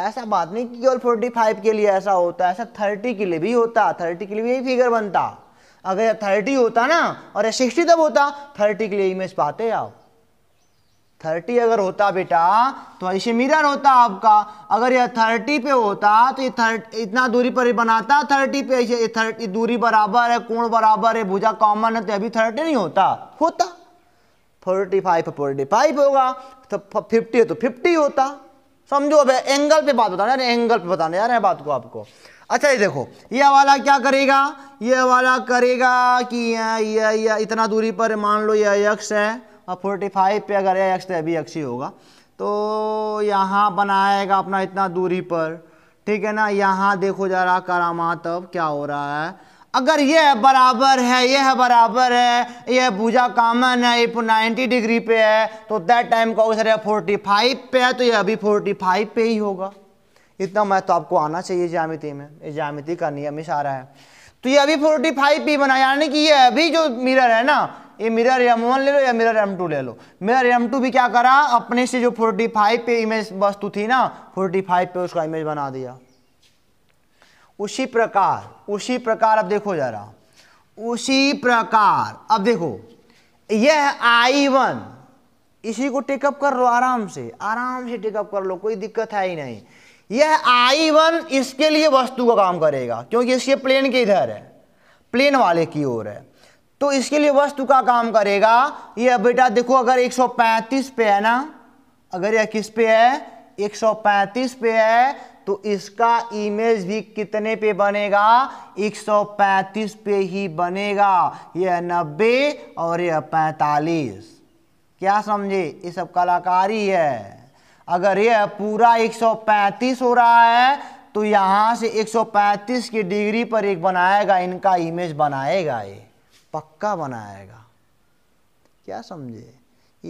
ऐसा बात नहीं कि केवल 45 के लिए ऐसा होता ऐसा 30 के लिए भी होता 30 के लिए भी यही फिगर बनता अगर यह 30 होता ना और यह 60 तब होता 30 के लिए इमेज पाते आप थर्टी अगर होता बेटा तो ऐसे मिरर होता आपका अगर यह थर्टी पे होता तो ये थर्टी इतना दूरी पर बनाता थर्टी पे ऐसे थर्टी दूरी बराबर है कोण बराबर है भुजा कॉमन है तो अभी थर्टी नहीं होता होता फोर्टी फाइव फोर्टी फाइव होगा तो फिफ्टी है तो फिफ्टी होता समझो अब एंगल पे बात बताना यार एंगल पे बताना यार बात को आपको अच्छा ये देखो ये वाला क्या करेगा ये वाला करेगा कि यह इतना दूरी पर मान लो यह यक्ष है और फाइव पे अगर एक्स तो अभी एक्स ही होगा तो यहाँ बनाएगा अपना इतना दूरी पर ठीक है ना यहाँ देखो जा रहा करामात क्या हो रहा है अगर यह बराबर है यह बराबर है यह भूजा कॉमन है इफ 90 डिग्री पे है तो दैट टाइम का सर फोर्टी फाइव पे है तो यह अभी फोर्टी फाइव पे ही होगा इतना मैं तो आपको आना चाहिए ज्यामिति में ये ज्यामिति का नियम इशारा है तो ये अभी फोर्टी फाइव पे बना यानी कि ये अभी जो मिरर है ना ये मिरर एम वन ले लो या मिरर एम टू ले लो मिरर एम टू भी क्या करा अपने से जो फोर्टी फाइव पे इमेज वस्तु थी ना फोर्टी फाइव पे उसका इमेज बना दिया उसी प्रकार उसी प्रकार अब देखो जरा उसी प्रकार अब देखो यह आई वन इसी को टेकअप कर लो आराम से आराम से टेकअप कर लो कोई दिक्कत है ही नहीं यह आई वन इसके लिए वस्तु का काम करेगा क्योंकि इसके प्लेन के इधर है प्लेन वाले की ओर है तो इसके लिए वस्तु का काम करेगा ये बेटा देखो अगर 135 पे है ना अगर यह किस पे है 135 पे है तो इसका इमेज भी कितने पे बनेगा 135 पे ही बनेगा यह 90 और यह 45 क्या समझे ये सब कलाकारी है अगर यह पूरा 135 हो रहा है तो यहाँ से 135 की डिग्री पर एक बनाएगा इनका इमेज बनाएगा ये पक्का बनाएगा क्या समझे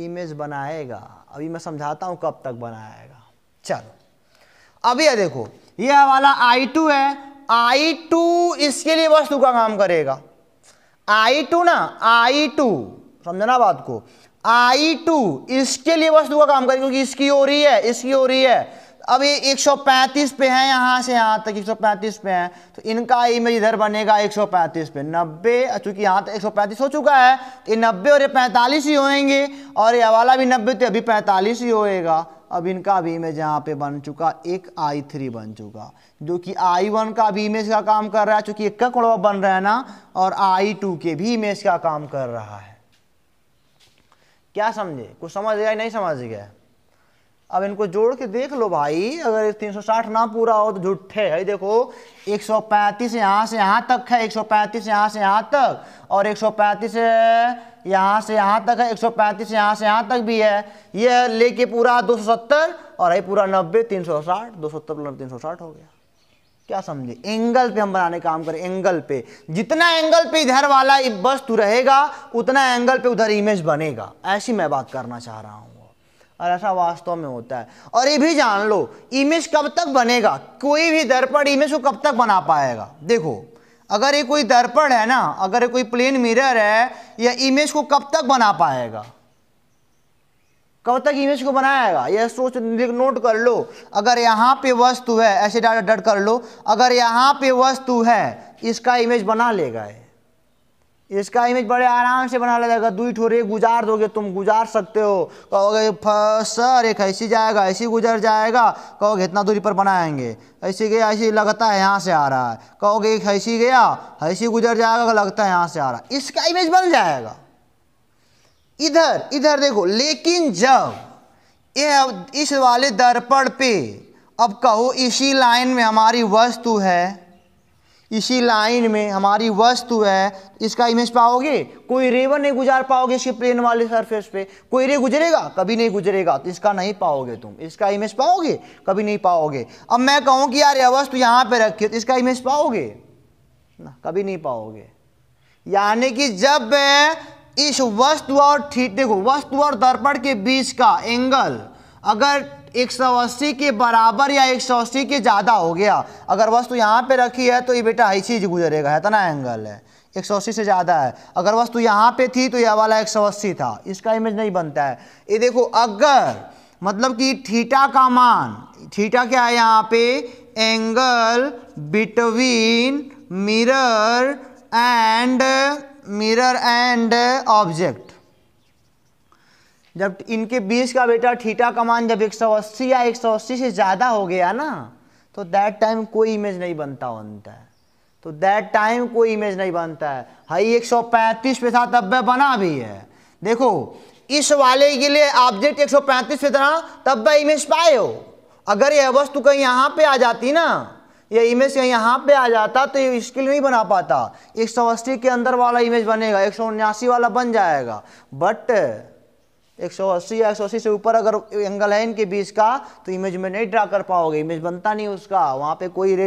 इमेज बनाएगा अभी मैं समझाता हूँ कब तक बनाएगा चलो अब देखो यह वाला I2 है I2 इसके लिए वस्तु का काम करेगा I2 ना I2 समझना बात को I2 इसके लिए वस्तु का काम करेगा क्योंकि इसकी हो रही है इसकी हो रही है अब ये 135 पे है यहाँ से यहाँ तक 135 पे है तो इनका इमेज इधर बनेगा 135 पे 90 चूंकि यहाँ तक 135 हो चुका है तो ये 90 और ये 45 ही होएंगे और ये वाला भी 90 तो अभी 45 ही होएगा अब इनका भी इमेज यहाँ पे बन चुका एक आई थ्री बन चुका जो कि आई वन का भी इमेज का काम कर रहा है चूंकि एक का बन रहा है ना और आई टू के भी इमेज का काम कर रहा है क्या समझे कुछ समझ गया नहीं समझ गया अब इनको जोड़ के देख लो भाई अगर 360 ना पूरा हो तो झूठे है देखो 135 सौ पैंतीस यहाँ से यहाँ तक है 135 सौ पैंतीस यहाँ से यहाँ तक और 135 सौ पैंतीस यहाँ से यहाँ तक है 135 सौ पैंतीस यहाँ से यहाँ तक भी है यह लेके पूरा 270 और ये पूरा 90 360 270 प्लस साठ हो गया क्या समझे एंगल पे हम बनाने काम करें एंगल पे जितना एंगल पे इधर वाला वस्तु रहेगा उतना एंगल पे उधर इमेज बनेगा ऐसी मैं बात करना चाह रहा हूँ और ऐसा वास्तव में होता है और ये भी जान लो इमेज कब तक बनेगा कोई भी दर्पण इमेज को कब तक बना पाएगा देखो अगर ये कोई दर्पण है ना अगर ये कोई प्लेन मिरर है यह इमेज को कब तक बना पाएगा कब तक इमेज को बनाएगा यह सोच नोट कर लो अगर यहाँ पे वस्तु है ऐसे डट कर लो अगर यहाँ पे वस्तु है इसका इमेज बना लेगा ये इसका इमेज बड़े आराम से बना लिया जाएगा दुई ठोरे गुजार दोगे तुम गुजार सकते हो कहोगे सर एक ऐसी जाएगा ऐसी गुजर जाएगा कहोगे इतना दूरी पर बनाएंगे ऐसी गया ऐसी लगता है यहाँ से आ रहा है कहोगे एक ऐसी गया ऐसी गुजर जाएगा तो लगता है यहाँ से आ रहा है इसका इमेज बन जाएगा इधर इधर देखो लेकिन जब ये इस वाले दर्पण पे अब कहो इसी लाइन में हमारी वस्तु है इसी लाइन में हमारी वस्तु है इसका इमेज पाओगे कोई रेवर नहीं गुजार पाओगे इसके प्लेन वाले सरफेस पे कोई रे गुजरेगा कभी नहीं गुजरेगा तो इसका नहीं पाओगे तुम इसका इमेज पाओगे कभी नहीं पाओगे अब मैं कहूँ कि यार यह वस्तु यहाँ पे रखी तो इसका इमेज पाओगे ना कभी नहीं पाओगे यानी कि जब इस वस्तु और ठीक देखो वस्तु और दर्पण के बीच का एंगल अगर अस्सी के बराबर या अस्सी के ज़्यादा हो गया अगर वस्तु यहाँ पे रखी है तो ये बेटा हाई चीज गुजरेगा है इतना तो एंगल है अस्सी से ज़्यादा है अगर वस्तु यहाँ पे थी तो यह वाला अस्सी था इसका इमेज नहीं बनता है ये देखो अगर मतलब कि थीटा का मान थीटा क्या है यहाँ पे angle between mirror and mirror and object जब इनके बीस का बेटा ठीटा का मान जब 180 या 180 से ज़्यादा हो गया ना तो दैट टाइम कोई इमेज नहीं बनता बनता है तो दैट टाइम कोई इमेज नहीं बनता है हाई 135 पे था तब वह बना भी है देखो इस वाले के लिए ऑब्जेक्ट 135 पे था तब वह इमेज पाए हो अगर यह वस्तु कहीं यहाँ पे आ जाती ना यह इमेज कहीं यहाँ पे आ जाता तो ये स्किल नहीं बना पाता अस्सी के अंदर वाला इमेज बनेगा एक वाला बन जाएगा बट 180 या अस्सी से ऊपर अगर एंगल है इनके बीच का तो इमेज में नहीं ड्रा कर पाओगे इमेज बनता नहीं उसका वहाँ पे कोई रे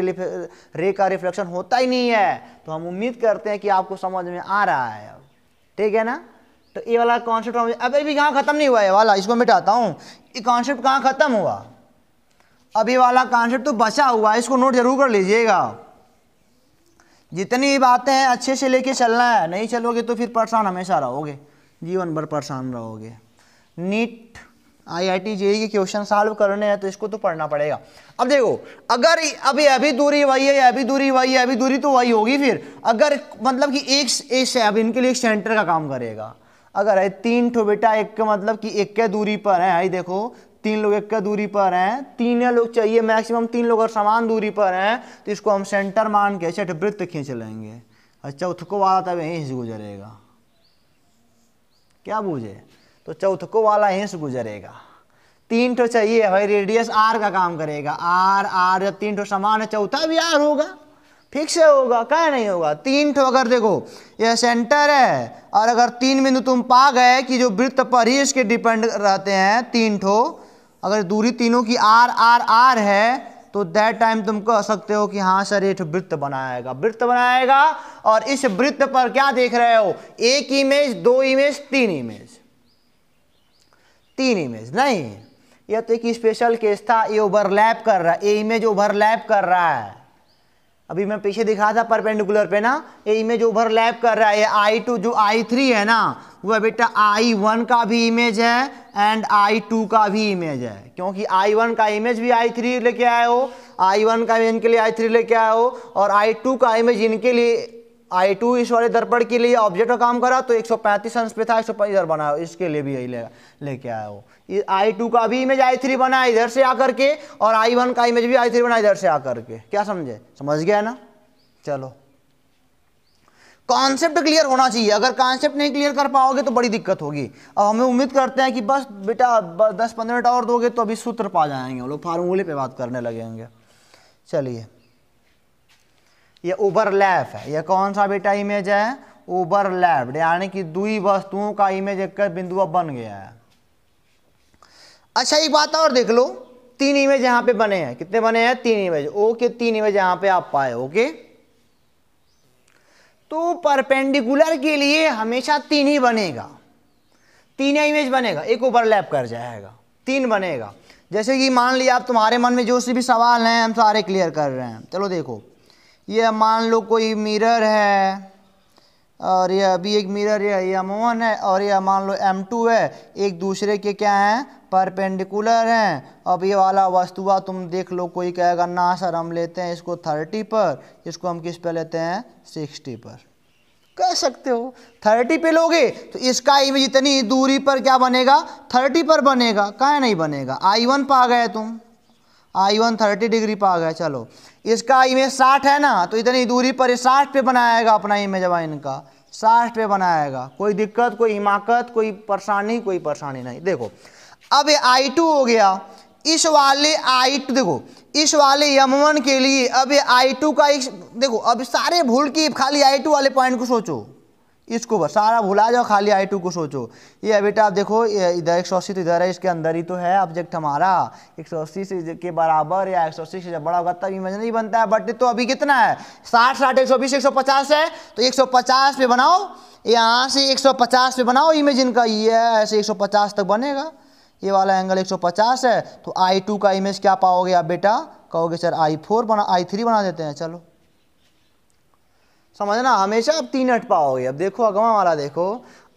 रे का रिफ्लेक्शन होता ही नहीं है तो हम उम्मीद करते हैं कि आपको समझ में आ रहा है ठीक है ना तो ये वाला कॉन्सेप्ट अभी भी कहाँ ख़त्म नहीं हुआ है वाला इसको मिटाता हूँ ये कॉन्सेप्ट कहाँ ख़त्म हुआ अभी वाला कॉन्सेप्ट तो बचा हुआ है इसको नोट जरूर कर लीजिएगा जितनी बातें हैं अच्छे से लेके चलना है नहीं चलोगे तो फिर परेशान हमेशा रहोगे जीवन भर परेशान रहोगे NEET IIT JEE e e के क्वेश्चन सॉल्व करने हैं तो इसको तो पढ़ना पड़ेगा अब देखो अगर अब यह भी दूरी वही है यह भी दूरी वही है अभी दूरी तो वही होगी फिर अगर मतलब कि एक अब इनके लिए एक सेंटर का, काम करेगा अगर है तीन ठो बेटा एक के मतलब कि एक के दूरी पर है आई देखो तीन लोग एक के दूरी पर हैं तीन लोग चाहिए मैक्सिमम तीन लोग और समान दूरी पर हैं तो इसको हम सेंटर मान के छठ वृत्त खींच लेंगे अच्छा उथको वाला तब यहीं से गुजरेगा क्या बूझे तो को वाला हिंस गुजरेगा तीन ठो चाहिए भाई रेडियस आर का काम करेगा आर आर जब तीन ठो समान है चौथा भी आर होगा फिक्स होगा क्या नहीं होगा तीन ठो अगर देखो यह सेंटर है और अगर तीन बिंदु तुम पा गए कि जो वृत्त पर ही इसके डिपेंड रहते हैं तीन ठो अगर दूरी तीनों की आर आर आर है तो दैट टाइम तुम कह सकते हो कि हाँ सर एक वृत्त बनाएगा वृत्त बनाएगा और इस वृत्त पर क्या देख रहे हो एक इमेज दो इमेज तीन इमेज तीन इमेज नहीं यह तो एक स्पेशल केस था ये ओवरलैप कर रहा है ये इमेज ओवरलैप कर रहा है अभी मैं पीछे दिखा था परपेंडिकुलर पे ना ये इमेज ओवरलैप कर रहा है ये आई टू जो आई थ्री है ना वह बेटा आई वन का भी इमेज है एंड आई टू का भी इमेज है क्योंकि आई वन का इमेज भी आई थ्री लेके आए हो आई वन का इमेज इनके लिए आई थ्री लेके आए हो और आई टू का इमेज इनके लिए आई टू इस वाले दर्पण के लिए ऑब्जेक्ट का काम करा तो 135 अंश पे था एक सौ इधर बना इसके लिए भी यही लेके आया वो आई टू का भी इमेज आई थ्री बना इधर से आकर के और आई वन का इमेज भी आई थ्री बना इधर से आकर के क्या समझे समझ गया ना चलो कॉन्सेप्ट क्लियर होना चाहिए अगर कॉन्सेप्ट नहीं क्लियर कर पाओगे तो बड़ी दिक्कत होगी अब हमें उम्मीद करते हैं कि बस बेटा दस पंद्रह मिनट और दोगे तो अभी सूत्र पा जाएंगे वो लोग फार्मूले पे बात करने लगेंगे चलिए ये ओवरलैप है यह कौन सा बेटा इमेज है ओवरलैप यानी कि दुई वस्तुओं का इमेज एक बिंदु बन गया है अच्छा एक बात और देख लो तीन इमेज यहां पे बने हैं कितने बने हैं तीन इमेज ओके तीन इमेज यहां पे आप पाए ओके तो परपेंडिकुलर के लिए हमेशा तीन ही बनेगा तीन इमेज बनेगा एक ओवरलैप कर जाएगा तीन बनेगा जैसे कि मान लिया आप तुम्हारे मन में जो से भी सवाल हैं हम सारे क्लियर कर रहे हैं चलो देखो यह मान लो कोई मिरर है और यह भी एक मिरर है यह एम वन है और यह मान लो एम टू है एक दूसरे के क्या हैं परपेंडिकुलर हैं अब ये वाला वस्तुआ तुम देख लो कोई कहेगा ना सर हम लेते हैं इसको थर्टी पर इसको हम किस पे लेते हैं सिक्सटी पर कह सकते हो थर्टी पे लोगे तो इसका इमेज इतनी दूरी पर क्या बनेगा थर्टी पर बनेगा कहे नहीं बनेगा आई वन पर आ गए तुम आई वन थर्टी डिग्री पर आ गया चलो इसका इमेज साठ है ना तो इतनी दूरी पर साठ पे बनाएगा अपना इमेज वाइन का साठ पे बनाएगा कोई दिक्कत कोई हिमाकत कोई परेशानी कोई परेशानी नहीं देखो अब ये आई टू हो गया इस वाले आई टू देखो इस वाले यमवन के लिए अब ये आई टू का एक देखो अब सारे भूल की खाली आई टू वाले पॉइंट को सोचो इसको बस सारा भुला जाओ खाली आई टू को सोचो ये बेटा आप देखो इधर एक सौ अस्सी तो इधर है इसके अंदर ही तो है ऑब्जेक्ट हमारा एक सौ अस्सी से के बराबर या एक सौ अस्सी से जब बड़ा होगा तब नहीं बनता है बट तो अभी कितना है साठ साठ एक सौ बीस एक सौ पचास है तो एक सौ पचास पे बनाओ यहाँ से एक सौ पचास पे बनाओ इमेज इनका ये ऐसे एक सौ पचास तक बनेगा ये वाला एंगल 150 है तो I2 का इमेज क्या पाओगे आप बेटा कहोगे सर I4 बना I3 बना देते हैं चलो समझना हमेशा आप तीन हट पाओगे अब देखो अगवा वाला देखो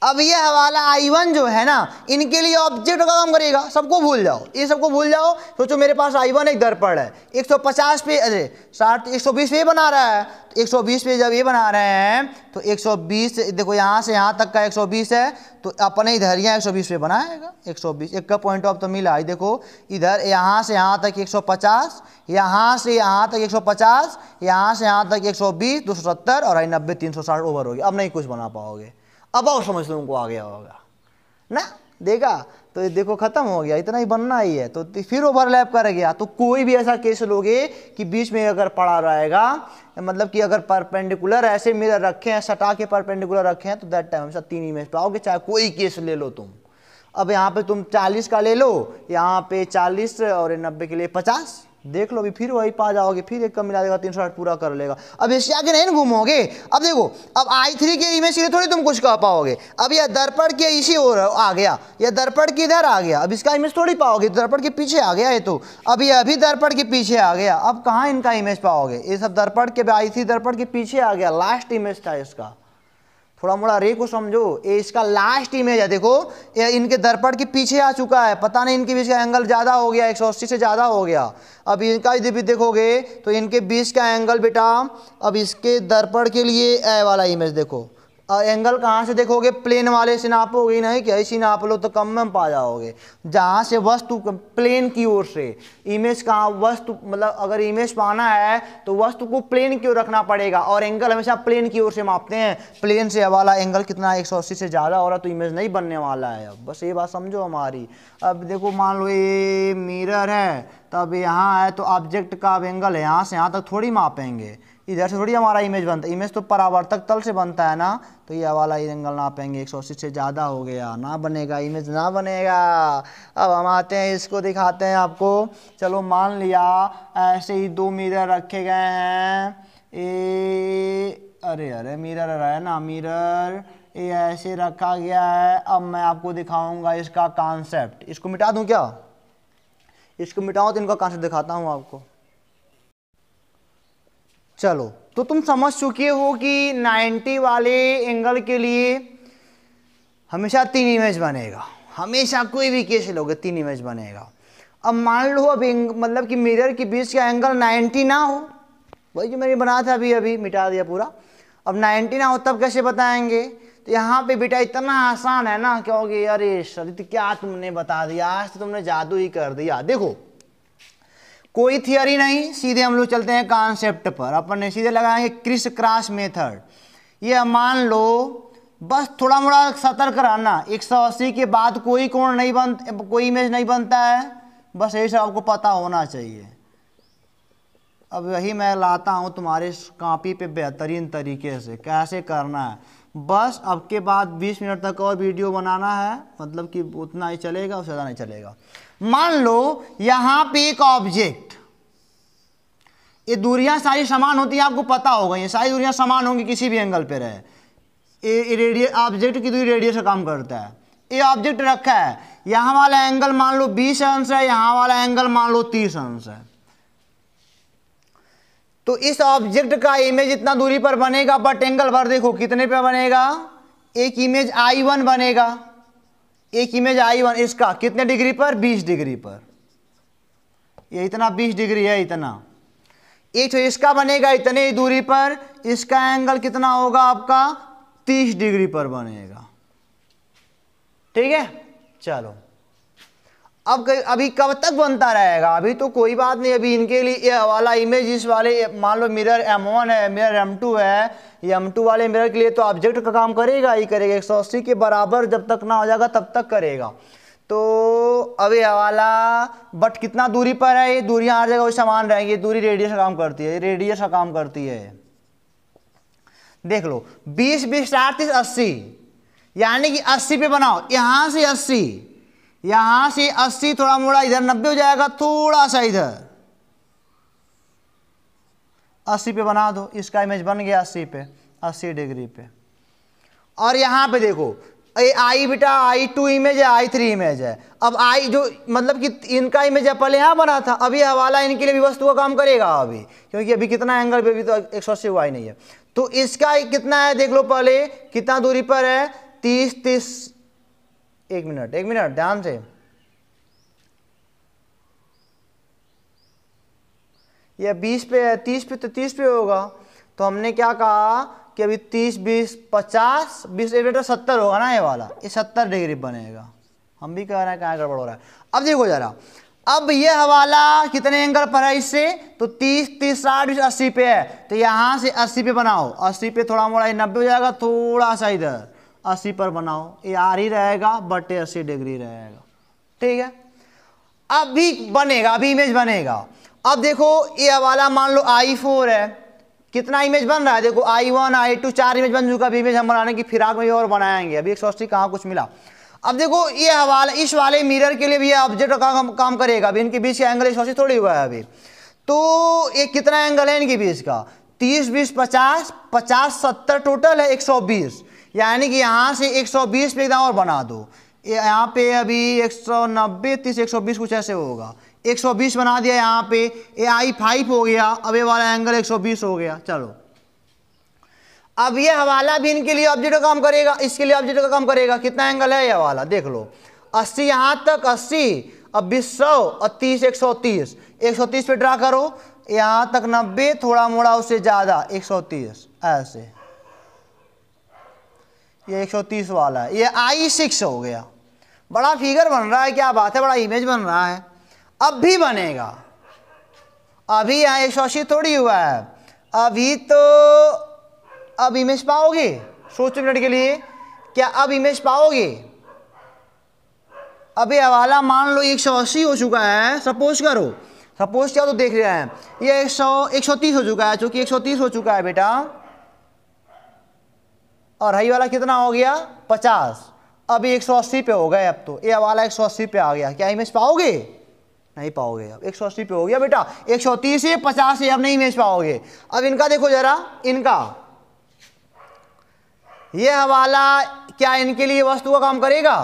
अब ये हवाला आई वन जो है ना इनके लिए ऑब्जेक्ट का काम करेगा सबको भूल जाओ ये सबको भूल जाओ सोचो मेरे पास आई वन एक दर्पण है एक सौ पचास पे अरे साठ एक सौ बीस पे बना रहा है तो एक सौ बीस पे जब ये बना रहे हैं तो एक सौ बीस देखो यहाँ से यहाँ तक का एक सौ बीस है तो अपने इधर यहाँ एक सौ बीस पे बनाएगा एक सौ बीस एक का पॉइंट ऑफ तो मिला ही देखो इधर यहाँ से यहाँ तक एक सौ पचास यहाँ से यहाँ तक एक सौ पचास यहाँ से यहाँ तक एक सौ बीस दो सौ सत्तर और आई नब्बे तीन सौ साठ ओवर हो गया अब नहीं कुछ बना पाओगे अब और समझ उनको आ गया होगा ना देखा तो ये देखो खत्म हो गया इतना ही बनना ही है तो फिर ओवरलैप कर गया तो कोई भी ऐसा केस लोगे कि बीच में अगर पड़ा रहेगा मतलब कि अगर परपेंडिकुलर ऐसे मिरर रखे हैं सटा के परपेंडिकुलर रखे हैं तो दैट टाइम हमेशा तीन इमेज पाओगे चाहे कोई केस ले लो तुम अब यहाँ पे तुम 40 का ले लो यहाँ पे 40 और नब्बे के लिए 50 देख लो अभी फिर वही पा जाओगे फिर एक कम मिला देगा तीन सौ पूरा कर लेगा अब इससे आगे नहीं घूमोगे अब देखो अब आई थ्री के इमेज के थोड़ी तुम कुछ कह पाओगे अब यह दर्पण के इसी ओर आ गया यह दर्पण के इधर आ गया अब इसका इमेज थोड़ी पाओगे दर्पण के पीछे आ गया ये तो अब यह अभी दर्पण के पीछे आ गया अब कहाँ इनका इमेज पाओगे ये सब दर्पण के आई थ्री दर्पण के पीछे आ गया लास्ट इमेज था इसका थोड़ा मोड़ा रे को समझो ये इसका लास्ट इमेज है देखो ये इनके दर्पण के पीछे आ चुका है पता नहीं इनके बीच का एंगल ज़्यादा हो गया एक से ज़्यादा हो गया अब इनका यदि भी देखोगे तो इनके बीच का एंगल बेटा अब इसके दर्पण के लिए ए वाला इमेज देखो एंगल कहाँ से देखोगे प्लेन वाले से नापोगे नहीं क्या इसी नाप लो तो कम में पा जाओगे जहाँ से वस्तु प्लेन की ओर से इमेज कहाँ वस्तु मतलब अगर इमेज पाना है तो वस्तु को प्लेन की ओर रखना पड़ेगा और एंगल हमेशा प्लेन की ओर से मापते हैं प्लेन से वाला एंगल कितना एक से ज़्यादा हो रहा तो इमेज नहीं बनने वाला है अब बस ये बात समझो हमारी अब देखो मान लो ये मिरर है तब यहाँ है तो ऑब्जेक्ट का अब एंगल है यहाँ से यहाँ तक थोड़ी मापेंगे इधर से थोड़ी हमारा इमेज बनता है इमेज तो परावर्तक तल से बनता है ना तो ये वाला एंगल नापेंगे एक सौ अस्सी से ज़्यादा हो गया ना बनेगा इमेज ना बनेगा अब हम आते हैं इसको दिखाते हैं आपको चलो मान लिया ऐसे ही दो मिरर रखे गए हैं ए अरे अरे मिरर है ना मिरर ये ऐसे रखा गया है अब मैं आपको दिखाऊंगा इसका कॉन्सेप्ट इसको मिटा दूं क्या इसको मिटाऊं तो इनका कॉन्सेप्ट दिखाता हूँ आपको चलो तो तुम समझ चुके हो कि 90 वाले एंगल के लिए हमेशा तीन इमेज बनेगा हमेशा कोई भी केस लोगे तीन इमेज बनेगा अब मान लो अब मतलब कि मिरर के बीच का एंगल 90 ना हो वही जो मैंने बनाया था अभी अभी मिटा दिया पूरा अब 90 ना हो तब कैसे बताएंगे तो यहाँ पे बेटा इतना आसान है ना क्योंकि अरे सरित क्या तुमने बता दिया आज तो तुमने जादू ही कर दिया देखो कोई थियोरी नहीं सीधे हम लोग चलते हैं कॉन्सेप्ट पर अपन ने सीधे लगाएंगे क्रिस क्रॉस मेथड ये मान लो बस थोड़ा मोड़ा सतर्क रहना 180 के बाद कोई कोण नहीं बन कोई इमेज नहीं बनता है बस यही सब आपको पता होना चाहिए अब यही मैं लाता हूँ तुम्हारे कापी पे बेहतरीन तरीके से कैसे करना है बस अब के बाद 20 मिनट तक और वीडियो बनाना है मतलब कि उतना ही चलेगा उससे ज़्यादा नहीं चलेगा मान लो यहां पे एक ऑब्जेक्ट ये दूरियां सारी समान होती है आपको पता होगा ये सारी दूरियां समान होंगी किसी भी एंगल पे रहे रेडियो ऑब्जेक्ट की दूरी रेडियो से काम करता है ये ऑब्जेक्ट रखा है यहां वाला एंगल मान लो 20 अंश है यहां वाला एंगल मान लो 30 अंश है तो इस ऑब्जेक्ट का इमेज इतना दूरी पर बनेगा बट एंगल भर देखो कितने पे बनेगा एक इमेज आई वन बनेगा एक इमेज आई वन इसका कितने डिग्री पर बीस डिग्री पर ये इतना बीस डिग्री है इतना एक तो इसका बनेगा इतने ही दूरी पर इसका एंगल कितना होगा आपका तीस डिग्री पर बनेगा ठीक है चलो अब अभी कब तक बनता रहेगा अभी तो कोई बात नहीं अभी इनके लिए ये वाला इमेज इस वाले मान लो मिरर M1 है मिरर M2 है ये M2 वाले मिरर के लिए तो ऑब्जेक्ट का काम करेगा ही करेगा अस्सी के बराबर जब तक ना हो जाएगा तब तक करेगा तो अब ये वाला बट कितना दूरी पर है ये दूरियाँ हर जगह वही समान रहेंगी दूरी रेडियस का काम करती है रेडियस का काम करती है देख लो बीस बीस अड़तीस अस्सी यानी कि अस्सी पे बनाओ यहाँ से अस्सी यहाँ से 80 थोड़ा मोड़ा इधर 90 हो जाएगा थोड़ा सा इधर 80 पे बना दो इसका इमेज बन गया 80 पे 80 डिग्री पे और यहाँ पे देखो ए आई बेटा आई टू इमेज है आई थ्री इमेज है अब आई जो मतलब कि इनका इमेज है पहले यहाँ बना था अभी हवाला इनके लिए भी वस्तु का काम करेगा अभी क्योंकि अभी कितना एंगल पे भी तो एक सौ अस्सी वाई नहीं है तो इसका कितना है देख लो पहले कितना दूरी पर है तीस तीस एक मिनट एक मिनट ध्यान से ये बीस पे है तीस पे तो तीस पे होगा तो हमने क्या कहा कि अभी तीस बीस पचास बीस एक बेटा सत्तर होगा ना ये वाला ये सत्तर डिग्री बनेगा हम भी कह रहे हैं कहाँ गड़बड़ हो रहा है अब देखो जरा अब ये हवाला कितने एंगल पर है इससे तो तीस तीस साठ बीस अस्सी पे है तो यहाँ से अस्सी पे बनाओ अस्सी पे थोड़ा मोड़ा नब्बे हो जाएगा थोड़ा सा इधर अस्सी पर बनाओ ये आर ही रहेगा बटे अस्सी डिग्री रहेगा ठीक है अभी बनेगा अभी इमेज बनेगा अब देखो ये वाला मान लो आई फोर है कितना इमेज बन रहा है देखो आई वन आई टू चार इमेज बन चुका अभी इमेज हम बनाने की फिराक में और बनाएंगे अभी एक सौ अस्सी कहाँ कुछ मिला अब देखो ये हवाला इस वाले मिरर के लिए भी ये ऑब्जेक्ट का काम, काम करेगा अभी इनके बीच का एंगल एक सौ अस्सी थोड़ी हुआ है अभी तो ये कितना एंगल है इनके बीच का तीस बीस पचास पचास सत्तर टोटल है एक सौ बीस यानी कि यहाँ से 120 पे एकदम और बना दो यहाँ पे अभी 190 तीस 120 कुछ ऐसे होगा 120 बना दिया यहाँ पे ए आई फाइव हो गया अब ये वाला एंगल 120 हो गया चलो अब ये हवाला भी इनके लिए ऑब्जेक्ट का काम करेगा इसके लिए ऑब्जेक्ट का काम करेगा कितना एंगल है ये वाला देख लो अस्सी यहाँ तक अस्सी अब बीस सौ और तीस एक सौ तीस एक सौ तीस पे ड्रा करो यहाँ तक नब्बे थोड़ा मोड़ा उससे ज़्यादा एक सौ तीस ऐसे ये 130 वाला है ये आई सिक्स हो गया बड़ा फिगर बन रहा है क्या बात है बड़ा इमेज बन रहा है अब भी बनेगा अभी यहाँ एक सौ अस्सी थोड़ी हुआ है अभी तो अब इमेज पाओगे सोच मिनट के लिए क्या अब इमेज पाओगे अभी हवाला मान लो एक सौ अस्सी हो चुका है सपोज करो सपोज क्या तो देख रहे हैं ये एक सौ एक सौ तीस हो चुका है चूँकि एक सौ तीस हो चुका है बेटा और वाला कितना हो गया पचास अभी एक सौ अस्सी पे हो गए अब तो ए वाला एक सौ अस्सी पे आ गया क्या इमेज पाओगे नहीं पाओगे अब एक सौ अस्सी पे हो गया बेटा एक सौ तीस ये पचास ये अब नहीं इमेज पाओगे अब इनका देखो जरा इनका ये हवाला क्या इनके लिए वस्तु का काम करेगा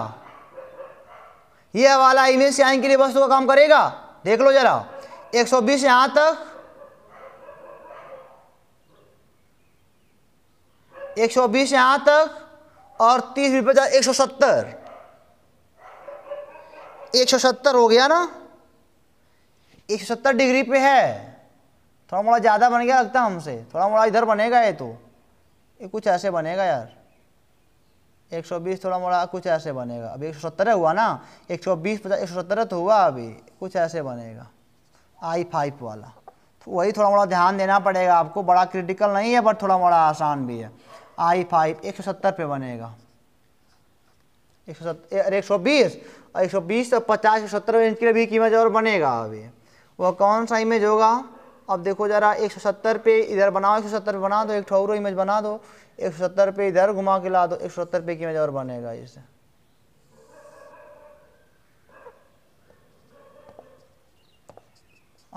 ये हवाला इमेज क्या इनके लिए वस्तु का काम करेगा देख लो जरा एक सौ बीस यहाँ तक एक सौ बीस यहाँ तक और तीस रुपये पचास एक सौ सत्तर एक सौ सत्तर हो गया ना एक सौ सत्तर डिग्री पे है थोड़ा मोड़ा ज़्यादा बन गया लगता हमसे थोड़ा मोड़ा इधर बनेगा ये तो ये कुछ ऐसे बनेगा यार एक सौ बीस थोड़ा मोड़ा कुछ ऐसे बनेगा अभी एक सौ सत्तर हुआ ना एक सौ बीस पचास एक सौ सत्तर तो हुआ अभी कुछ ऐसे बनेगा आई फाइव वाला तो वही थोड़ा मोड़ा ध्यान देना पड़ेगा आपको बड़ा क्रिटिकल नहीं है बट थोड़ा मोड़ा आसान भी है आई फाइव एक सौ सत्तर पे बनेगा एक सौ सत्तर एक सौ बीस और एक सौ बीस और तो पचास एक सौ सत्तर इंच के लिए भी कीमत और बनेगा अभी वह कौन सा इमेज होगा अब देखो जरा एक सौ सत्तर पे इधर बनाओ एक सौ सत्तर पे बना दो एक ठोरो इमेज बना दो एक सौ सत्तर पे इधर घुमा के ला दो एक सौ सत्तर पे की इमेज और बनेगा इसे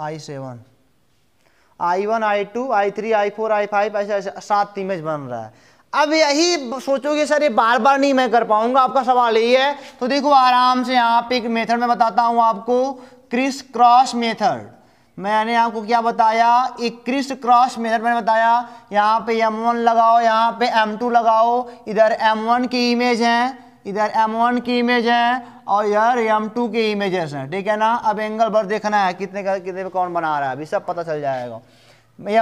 I seven I one I two I three I four I five ऐसे ऐसे सात इमेज बन रहा है अब यही सोचोगे सर ये बार बार नहीं मैं कर पाऊंगा आपका सवाल यही है तो देखो आराम से यहाँ पे एक मेथड में बताता हूँ आपको क्रिस क्रॉस मेथड मैंने आपको क्या बताया एक क्रिस क्रॉस मेथड मैंने बताया यहाँ पे M1 लगाओ यहाँ पे M2 लगाओ इधर M1 की इमेज है इधर M1 की इमेज है और इधर M2 की इमेजेस हैं ठीक है ना अब एंगल बर देखना है कितने का कितने पे कौन बना रहा है अभी सब पता चल जाएगा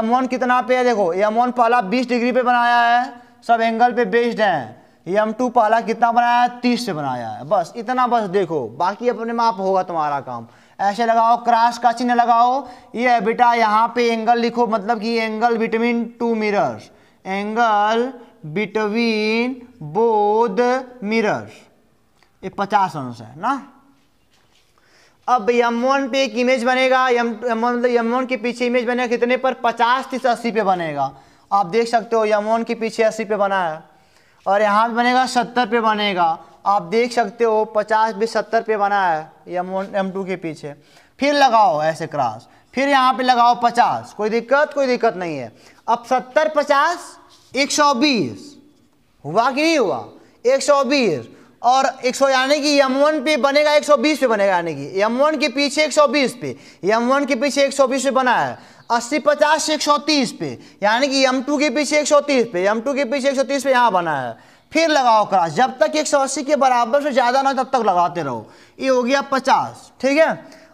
M1 कितना पे है देखो M1 पहला 20 डिग्री पे बनाया है सब एंगल पे बेस्ड हैं एम टू पहला कितना बनाया है तीस से बनाया है बस इतना बस देखो बाकी अपने माप होगा तुम्हारा काम ऐसे लगाओ क्रास का चिन्ह लगाओ ये बेटा यहाँ पे एंगल लिखो मतलब कि angle between two mirrors angle between both mirrors ये पचास अंश है ना अब M1 पे एक इमेज बनेगा M1 मतलब M1 के पीछे इमेज बनेगा कितने पर 50 तीस अस्सी पे बनेगा आप देख सकते हो यमोन के पीछे अस्सी पे बना है और यहाँ पे बनेगा सत्तर पे बनेगा आप देख सकते हो पचास भी सत्तर पे बना है यमोन एम टू के पीछे फिर लगाओ ऐसे क्रॉस फिर यहाँ पे लगाओ पचास कोई दिक्कत कोई दिक्कत नहीं है अब सत्तर पचास एक सौ बीस हुआ कि नहीं हुआ एक सौ बीस और 100 यानी कि वन पे बनेगा 120 पे बनेगा यानी कि वन के पीछे 120 पे वन के पीछे 120 पे बना है अस्सी पचास से एक सौ तीस पे यानी कि एम टू के पीछे एक सौ तीस पे एम टू के पीछे एक सौ तीस पे यहाँ बना है फिर लगाओ क्रास जब तक एक सौ अस्सी के बराबर से ज़्यादा ना तब तक लगाते रहो ये हो गया पचास ठीक है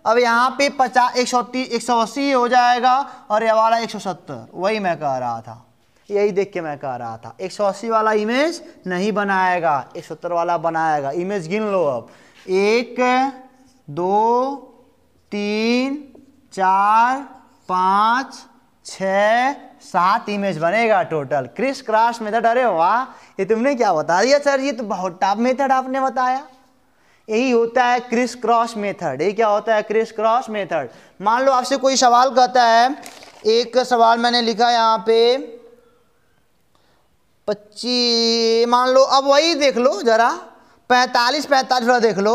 अब यहाँ पे पचास एक सौ तीस एक सौ अस्सी हो जाएगा और ये वाला एक सौ सत्तर वही मैं कह रहा था यही देख के मैं कह रहा था एक सौ अस्सी वाला इमेज नहीं बनाएगा एक सत्तर वाला बनाएगा इमेज गिन लो अब एक दो तीन चार पाँच छ सात इमेज बनेगा टोटल क्रिस क्रॉस मेथड अरे वाह ये तुमने क्या बता दिया सर ये तो बहुत टॉप मेथड आपने बताया यही होता है क्रिस क्रॉस मेथड ये क्या होता है क्रिस क्रॉस मेथड मान लो आपसे कोई सवाल कहता है एक सवाल मैंने लिखा यहाँ पे पच्चीस मान लो अब वही देख लो जरा पैंतालीस पैंतालीस वाला देख लो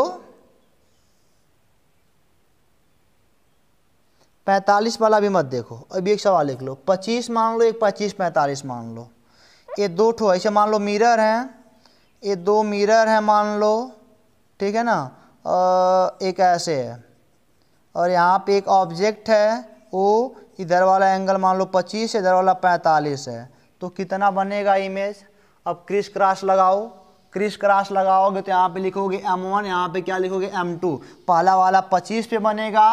पैंतालीस वाला भी मत देखो अभी एक सवाल देख लो पच्चीस मान लो एक पच्चीस पैंतालीस मान लो ये दो ठो ऐसे मान लो मिरर हैं ये दो मिरर हैं मान लो ठीक है ना आ, एक ऐसे है और यहाँ पे एक ऑब्जेक्ट है वो इधर वाला एंगल मान लो पच्चीस इधर वाला पैंतालीस है तो कितना बनेगा इमेज अब क्रिश क्रास लगाओ क्रिश क्रास लगाओगे तो यहाँ पे लिखोगे M1 वन यहाँ पे क्या लिखोगे M2 पहला वाला 25 पे बनेगा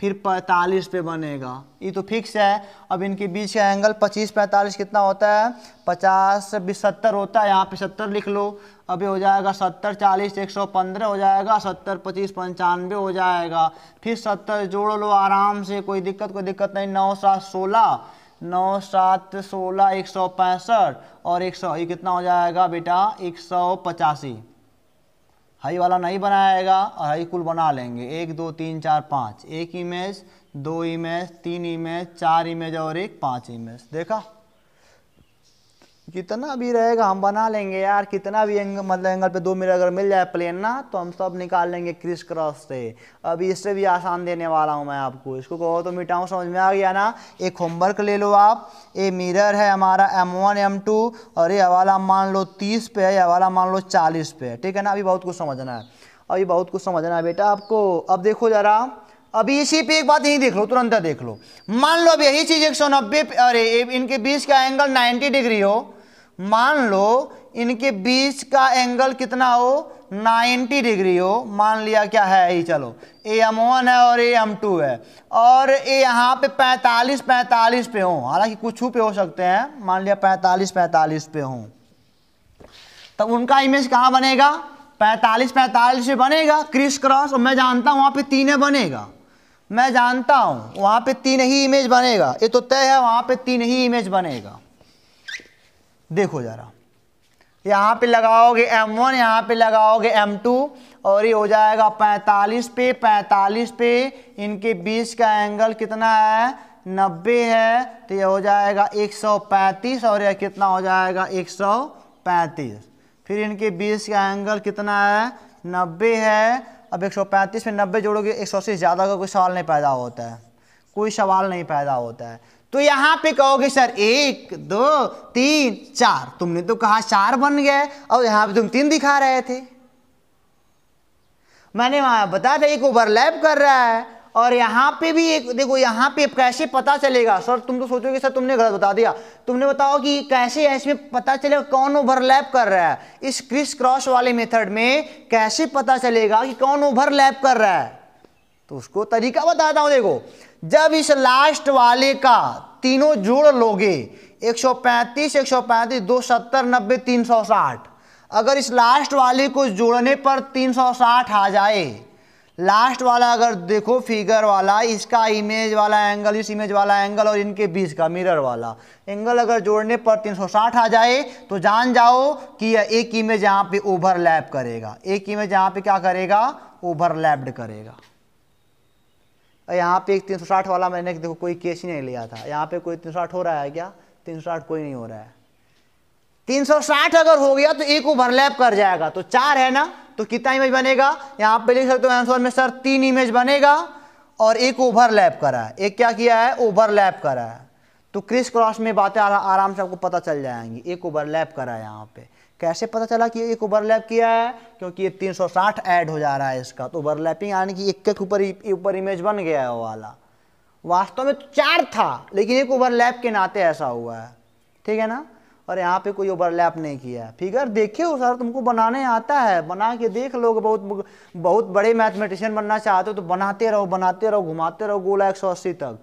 फिर 45 पे बनेगा ये तो फिक्स है अब इनके बीच का एंगल 25 45 कितना होता है 50 बीस सत्तर होता है यहाँ पे 70 लिख लो अभी हो जाएगा 70 40 115 हो जाएगा 70 25 पंचानवे हो जाएगा फिर 70 जोड़ लो आराम से कोई दिक्कत कोई दिक्कत नहीं नौ सात सोलह नौ सात सोलह एक सौ पैंसठ और एक सौ ये कितना हो जाएगा बेटा एक सौ पचासी हाई वाला नहीं बनाएगा और हाई कुल बना लेंगे एक दो तीन चार पाँच एक इमेज दो इमेज तीन इमेज चार इमेज और एक पाँच इमेज देखा जितना भी रहेगा हम बना लेंगे यार कितना भी एंग मतलब एंगल पे दो मिनट अगर मिल जाए प्लेन ना तो हम सब निकाल लेंगे क्रिस क्रॉस से अभी इससे भी आसान देने वाला हूँ मैं आपको इसको कहो तो मिटाऊँ समझ में आ गया ना एक होमवर्क ले लो आप ये मिरर है हमारा एम वन एम टू और ये वाला मान लो तीस पे है ये वाला मान लो चालीस पे है ठीक है ना अभी बहुत कुछ समझना है अभी बहुत कुछ समझना है बेटा आपको अब देखो ज़रा अभी इसी पे एक बात यही देख लो तुरंत देख लो मान लो अब यही चीज़ एक सौ नब्बे अरे इनके बीच का एंगल नाइन्टी डिग्री हो मान लो इनके बीच का एंगल कितना हो 90 डिग्री हो मान लिया क्या है ये चलो ए एम वन है और ए एम टू है और ये यहाँ पे 45 45 पे हो हालांकि कुछ पे हो सकते हैं मान लिया 45 45 पे हो तो तब उनका इमेज कहाँ बनेगा 45 45 पे बनेगा क्रिस क्रॉस और मैं जानता हूँ वहाँ पे तीन बनेगा मैं जानता हूँ वहाँ पे तीन ही इमेज बनेगा ये तो तय है वहाँ पे तीन ही इमेज बनेगा देखो ज़रा यहाँ पे लगाओगे M1 वन यहाँ पर लगाओगे M2 और ये हो जाएगा 45 पे 45 पे इनके बीच का एंगल कितना है 90 है तो ये हो जाएगा 135 और यह कितना हो जाएगा 135 फिर इनके बीच का एंगल कितना है 90 है अब 135 में 90 जोड़ोगे 180 ज़्यादा का कोई सवाल नहीं पैदा होता है कोई सवाल नहीं पैदा होता है तो यहां पे कहोगे सर एक दो तीन चार तुमने तो कहा चार बन गए और यहां पे तुम तीन दिखा रहे थे मैंने वहां बता दिया एक ओवरलैप कर रहा है और यहां पे भी एक देखो यहां पे कैसे पता चलेगा सर तुम तो सोचोगे सर तुमने गलत बता दिया तुमने बताओ कि कैसे इसमें पता चलेगा कौन ओवरलैप कर रहा है इस क्रिस क्रॉस वाले मेथड में कैसे पता चलेगा कि कौन ओवरलैप कर रहा है तो उसको तरीका बताता हूं देखो जब इस लास्ट वाले का तीनों जोड़ लोगे 135, 135, 270, 90, 360 अगर इस लास्ट वाले को जोड़ने पर 360 आ जाए लास्ट वाला अगर देखो फिगर वाला इसका इमेज वाला एंगल इस इमेज वाला एंगल और इनके बीच का मिरर वाला एंगल अगर जोड़ने पर 360 आ जाए तो जान जाओ कि एक इमेज यहाँ पे ओवरलैप करेगा एक इमेज यहाँ पे क्या करेगा ओवरलैप्ड करेगा यहाँ पे एक तीन सौ साठ वाला मैंने देखो कोई केस ही नहीं लिया था यहाँ पे कोई तीन सौ साठ हो रहा है क्या तीन सौ साठ कोई नहीं हो रहा है तीन सौ साठ अगर हो गया तो एक ओवरलैप कर जाएगा तो चार है ना तो कितना इमेज बनेगा यहाँ पे लिख सकते हो आंसर में सर तीन इमेज बनेगा और एक ओवरलैप करा है एक क्या किया है ओवरलैप करा है तो क्रिस क्रॉस में बातें आराम से आपको पता चल जाएंगी एक ओवरलैप करा है यहाँ पे कैसे पता चला कि एक ओवरलैप किया है क्योंकि ये 360 ऐड हो जा रहा है इसका तो ओवरलैपिंग यानी कि एक के ऊपर ऊपर इमेज बन गया है वो वाला वास्तव में तो चार था लेकिन एक ओवरलैप के नाते ऐसा हुआ है ठीक है ना और यहाँ पे कोई ओवरलैप नहीं किया है फिगर देखे हो सर तुमको बनाने आता है बना के देख लोग बहुत बहुत बड़े मैथमेटिशियन बनना चाहते हो तो बनाते रहो बनाते रहो घुमाते रहो गोला अस्सी तक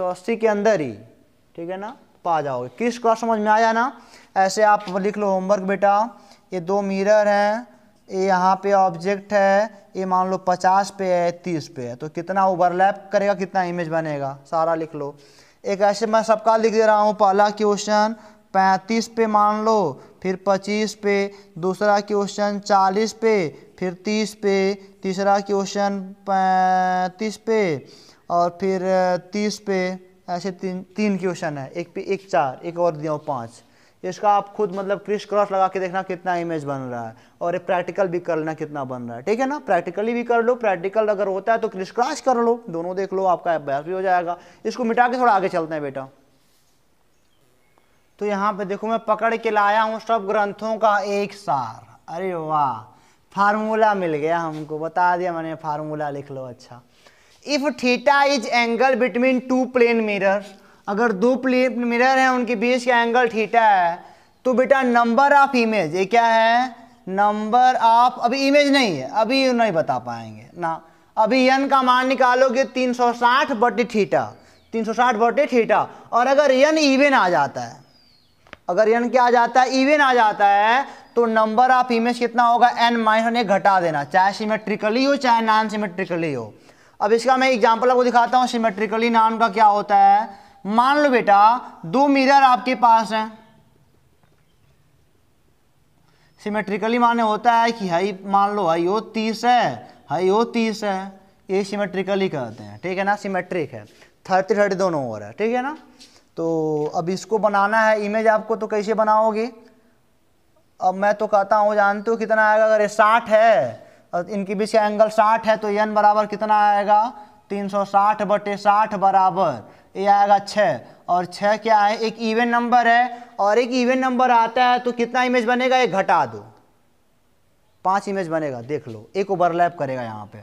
अस्सी के अंदर ही ठीक है ना पा जाओगे किस क्रॉस समझ में आया ना ऐसे आप लिख लो होमवर्क बेटा ये दो मिरर हैं ये यहाँ पे ऑब्जेक्ट है ये मान लो पचास पे है तीस पे है तो कितना ओवरलैप करेगा कितना इमेज बनेगा सारा लिख लो एक ऐसे मैं सबका लिख दे रहा हूँ पहला क्वेश्चन पैंतीस पे मान लो फिर पच्चीस पे दूसरा क्वेश्चन चालीस पे फिर तीस पे तीसरा क्वेश्चन पैंतीस पे और फिर तीस पे ऐसे तीन तीन क्वेश्चन है एक पे एक चार एक और दिया पाँच इसका आप खुद मतलब क्रिश क्रॉस लगा के देखना कितना इमेज बन रहा है और ये प्रैक्टिकल भी कर लेना कितना बन रहा है ठीक है ना प्रैक्टिकली भी कर लो प्रैक्टिकल अगर होता है तो क्रिश क्रॉस कर लो दोनों देख लो आपका अभ्यास भी हो जाएगा इसको मिटा के थोड़ा आगे चलते हैं बेटा तो यहाँ पे देखो मैं पकड़ के लाया हूँ सब ग्रंथों का एक सार अरे वाह फार्मूला मिल गया हमको बता दिया मैंने फार्मूला लिख लो अच्छा if theta is angle between two plane mirror अगर दो प्लेन मिरर हैं उनके बीच का एंगल थीटा है तो बेटा नंबर ऑफ इमेज ये क्या है नंबर ऑफ अभी इमेज नहीं है अभी नहीं बता पाएंगे ना अभी यन का मान निकालोगे 360 सौ साठ बटे थीटा तीन सौ साठ बटे थीटा और अगर यन इवेन आ जाता है अगर यन क्या आ जाता है इवेन आ जाता है तो नंबर ऑफ इमेज कितना होगा एन माइनस ने घटा देना चाहे सिमेट्रिकली हो चाहे नॉन सिमेट्रिकली हो अब इसका मैं एग्जाम्पल आपको दिखाता हूँ सिमेट्रिकली नाम का क्या होता है मान लो बेटा दो मिरर आपके पास हैं सिमेट्रिकली माने होता है कि हाई मान लो हाई ओ तीस है हाई ओ तीस है ये सिमेट्रिकली कहते हैं ठीक है ना सिमेट्रिक है थर्टी थर्टी दोनों ओवर है ठीक है ना तो अब इसको बनाना है इमेज आपको तो कैसे बनाओगे अब मैं तो कहता हूँ जानते हो कितना आएगा अगर ये साठ है और इनके बीच का एंगल 60 है तो एन बराबर कितना आएगा 360 बटे 60 बराबर ये आएगा 6 और 6 क्या है एक इवन नंबर है और एक इवन नंबर आता है तो कितना इमेज बनेगा ये घटा दो पांच इमेज बनेगा देख लो एक ओवरलैप करेगा यहाँ पे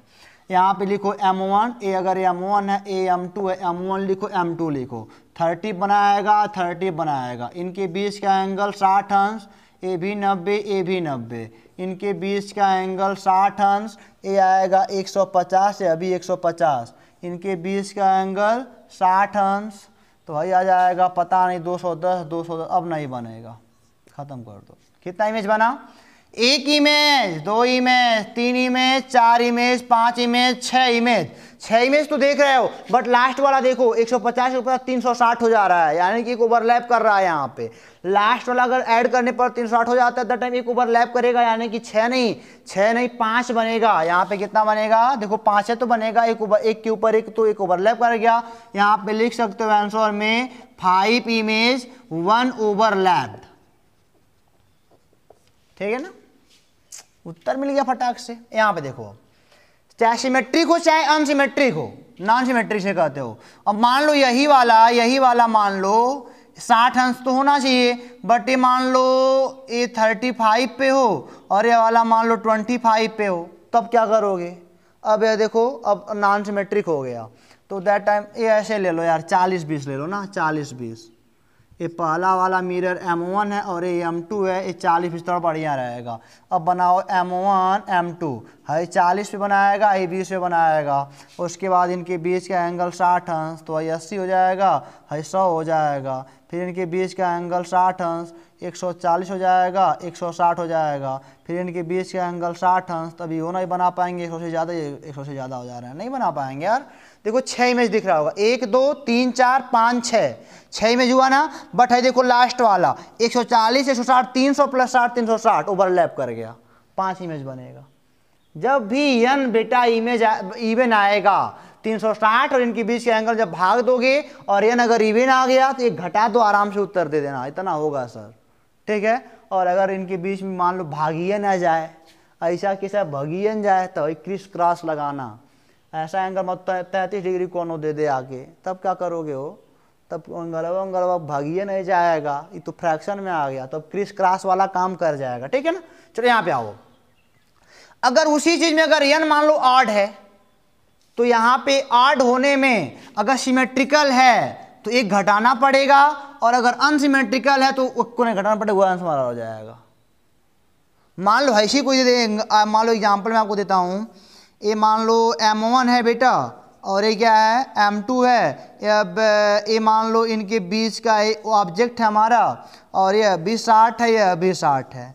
यहाँ पे लिखो M1 ए अगर M1 है ए M2 है M1 लिखो M2 लिखो 30 बनाएगा 30 बनाएगा इनके बीच का एंगल 60 अंश ए भी नब्बे ए भी नब्बे इनके बीच का एंगल साठ अंश ए आएगा 150 या अभी 150 इनके बीच का एंगल साठ अंश तो भाई आ जाएगा पता नहीं 210 210 अब नहीं बनेगा ख़त्म कर दो कितना इमेज बना एक इमेज दो इमेज तीन इमेज चार इमेज पांच इमेज छह इमेज छह इमेज तो देख रहे हो बट लास्ट वाला देखो एक सौ पचास के ऊपर साठ हो जा रहा है यानी कि एक ओवरलैप कर रहा है यहाँ पे लास्ट वाला अगर ऐड करने पर तीन सौ साठ हो जाता है दैट टाइम एक ओवरलैप करेगा यानी कि छः नहीं छः नहीं पाँच बनेगा यहाँ पे कितना बनेगा देखो पाँच है तो बनेगा एक उबर, एक के ऊपर एक तो एक ओवरलैप कर गया यहाँ पे लिख सकते हो आंसर में फाइव इमेज वन ओवरलैप्ड ठीक है ना उत्तर मिल गया फटाक से यहाँ पे देखो चाहे सिमेट्रिक हो चाहे अनसिमेट्रिक हो नॉन सिमेट्रिक से कहते हो अब मान लो यही वाला यही वाला मान लो साठ अंश तो होना चाहिए बट ये मान लो ये थर्टी फाइव पे हो और ये वाला मान लो ट्वेंटी फाइव पे हो तब तो क्या करोगे अब यह देखो अब नॉन सिमेट्रिक हो गया तो दैट टाइम ये ऐसे ले लो यार चालीस बीस ले लो ना चालीस बीस ये पहला वाला मिरर M1 है और ये M2 है ये 40 इस तरह बढ़िया रहेगा अब बनाओ M1 M2 है चालीस पे बनाएगा ये बीस पे बनाएगा उसके बाद इनके बीच का एंगल 60 अंश तो ये अस्सी हो जाएगा है हाँ, 100 हो जाएगा फिर इनके बीच का एंगल 60 अंश 140 हो जाएगा 160 हो जाएगा फिर इनके बीच का एंगल 60 अंश तभी वो नहीं बना पाएंगे सौ से ज़्यादा सौ से ज़्यादा हो जा रहा है नहीं बना पाएंगे यार देखो छः इमेज दिख रहा होगा एक दो तीन चार पाँच छः छः इमेज हुआ ना बट है देखो लास्ट वाला एक सौ चालीस एक सौ साठ तीन सौ प्लस साठ तीन सौ साठ ओवरलैप कर गया पांच इमेज बनेगा जब भी यन बेटा इमेज इवेन आएगा 360 और इनके बीच के एंगल जब भाग दोगे और यन अगर इवेन आ गया तो एक घटा दो तो आराम से उत्तर दे देना इतना होगा सर ठीक है और अगर इनके बीच में मान लो भागियन आ जाए ऐसा किसा भगियन जाए तो क्रिस क्रॉस लगाना ऐसा एंगल मत तैंतीस डिग्री कोनो दे दे आगे तब क्या करोगे हो तब एंगल उंगलवा भागिए नहीं जाएगा ये तो फ्रैक्शन में आ गया तब क्रिस क्रास वाला काम कर जाएगा ठीक है ना चलो यहाँ पे आओ अगर उसी चीज में अगर यन मान लो आर्ड है तो यहाँ पे आर्ड होने में अगर सिमेट्रिकल है तो एक घटाना पड़ेगा और अगर अनसिमेट्रिकल है तो को नहीं घटाना पड़ेगा वो अंश मारा हो जाएगा मान लो ऐसी कोई मान लो एग्जाम्पल मैं आपको देता हूँ ये मान लो एम वन है बेटा और ये क्या है एम टू है अब ये मान लो इनके बीच का ये ऑब्जेक्ट है हमारा और ये बीस साठ है यह बीस साठ है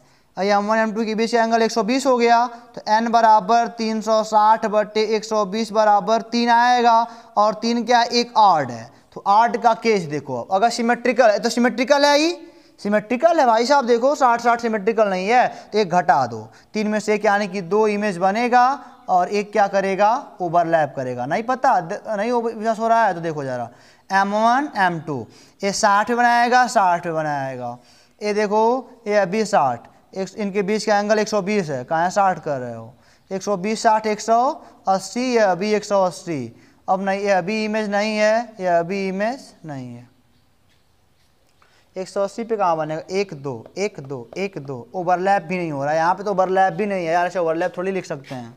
ये एम वन एम टू के बीच का एंगल 120 हो गया तो n बराबर 360 सौ साठ बटे एक बराबर तीन आएगा और तीन क्या एक आर्ड है तो आर्ड का केस देखो अब अगर सिमेट्रिकल है तो सिमेट्रिकल है ही सिमेट्रिकल है भाई साहब देखो साठ साठ सिमेट्रिकल नहीं है तो एक घटा दो तीन में से एक यानी कि दो इमेज बनेगा और एक क्या करेगा ओवरलैप करेगा नहीं पता नहीं विश्वास हो रहा है तो देखो जरा एम वन एम टू ये साठ बनाएगा साठ बनाएगा ये देखो ये अभी साठ एक इनके बीच का एंगल 120 है कहाँ साठ कर रहे हो 120 साठ एक अस्सी ये अभी एक सौ अस्सी अब नहीं ये अभी इमेज नहीं है ये अभी इमेज नहीं है 180 पे कहाँ बनेगा एक दो एक दो एक दो ओवरलैप भी नहीं हो रहा है यहाँ पे तो ओवरलैप भी नहीं है यार ऐसे ओवरलैप थोड़ी लिख सकते हैं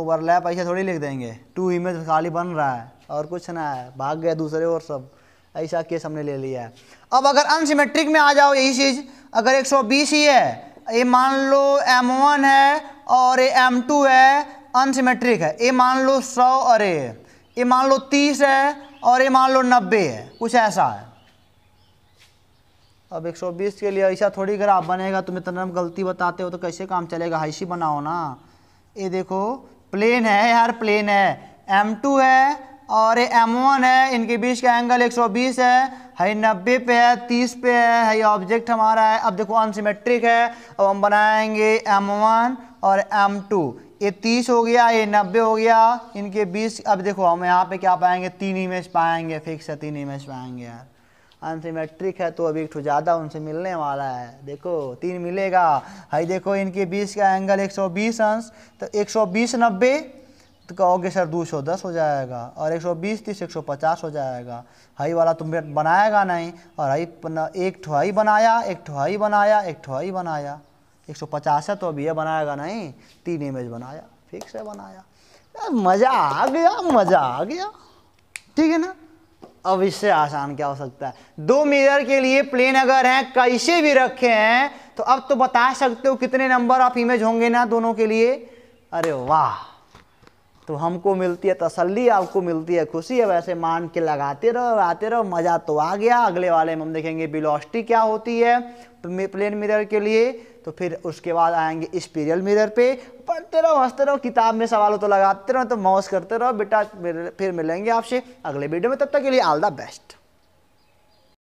ओवरलैप ऐसे थोड़ी लिख देंगे टू इमेज खाली बन रहा है और कुछ ना है भाग गया दूसरे और सब ऐसा केस हमने ले लिया है अब अगर अनसीमेट्रिक में आ जाओ यही चीज़ अगर 120 ही है ये मान लो M1 है और ये M2 है अनसीमेट्रिक है ये मान लो 100 और ये मान लो 30 है और ये मान लो 90 है कुछ ऐसा है अब 120 के लिए ऐसा थोड़ी ग्राफ बनेगा तुम इतना गलती बताते हो तो कैसे काम चलेगा हाइसी बनाओ ना ये देखो प्लेन है यार प्लेन है एम टू है और ये एम वन है इनके बीच का एंगल 120 है हाई नब्बे पे है 30 पे है हाई ऑब्जेक्ट हमारा है अब देखो अनसीमेट्रिक है अब हम बनाएंगे एम वन और एम टू ये 30 हो गया ये 90 हो गया इनके बीच अब देखो हम यहाँ पे क्या पाएंगे तीन इमेज पाएंगे फिक्स है तीन इमेज पाएंगे यार अनसीमेट्रिक है तो अभी एक ज़्यादा उनसे मिलने वाला है देखो तीन मिलेगा हाई देखो इनके बीच का एंगल 120 अंश तो 120 नब्बे तो कहोगे सर दो सौ दस हो जाएगा और 120 तीस 150 हो जाएगा हाई वाला तुम बनाएगा नहीं और हाई एक ठुआई बनाया एक ठुआई बनाया एक ठुआई बनाया एक सौ पचास है तो अभी ये बनाएगा नहीं तीन इमेज बनाया फिक्स है बनाया मज़ा आ गया मज़ा आ गया ठीक है ना अब इससे आसान क्या हो सकता है दो मिरर के लिए प्लेन अगर हैं कैसे भी रखे हैं तो अब तो बता सकते हो कितने नंबर ऑफ इमेज होंगे ना दोनों के लिए अरे वाह तो हमको मिलती है तसल्ली आपको मिलती है खुशी है वैसे मान के लगाते रहो आते रहो मज़ा तो आ गया अगले वाले में हम देखेंगे बिलोस्टी क्या होती है तो प्लेन मिरर के लिए तो फिर उसके बाद आएंगे स्पीरियल मिरर पे पढ़ते रहो हंसते रहो किताब में सवालों तो लगाते रहो तो मौज करते रहो बेटा फिर मिलेंगे आपसे अगले वीडियो में तब तक के लिए ऑल द बेस्ट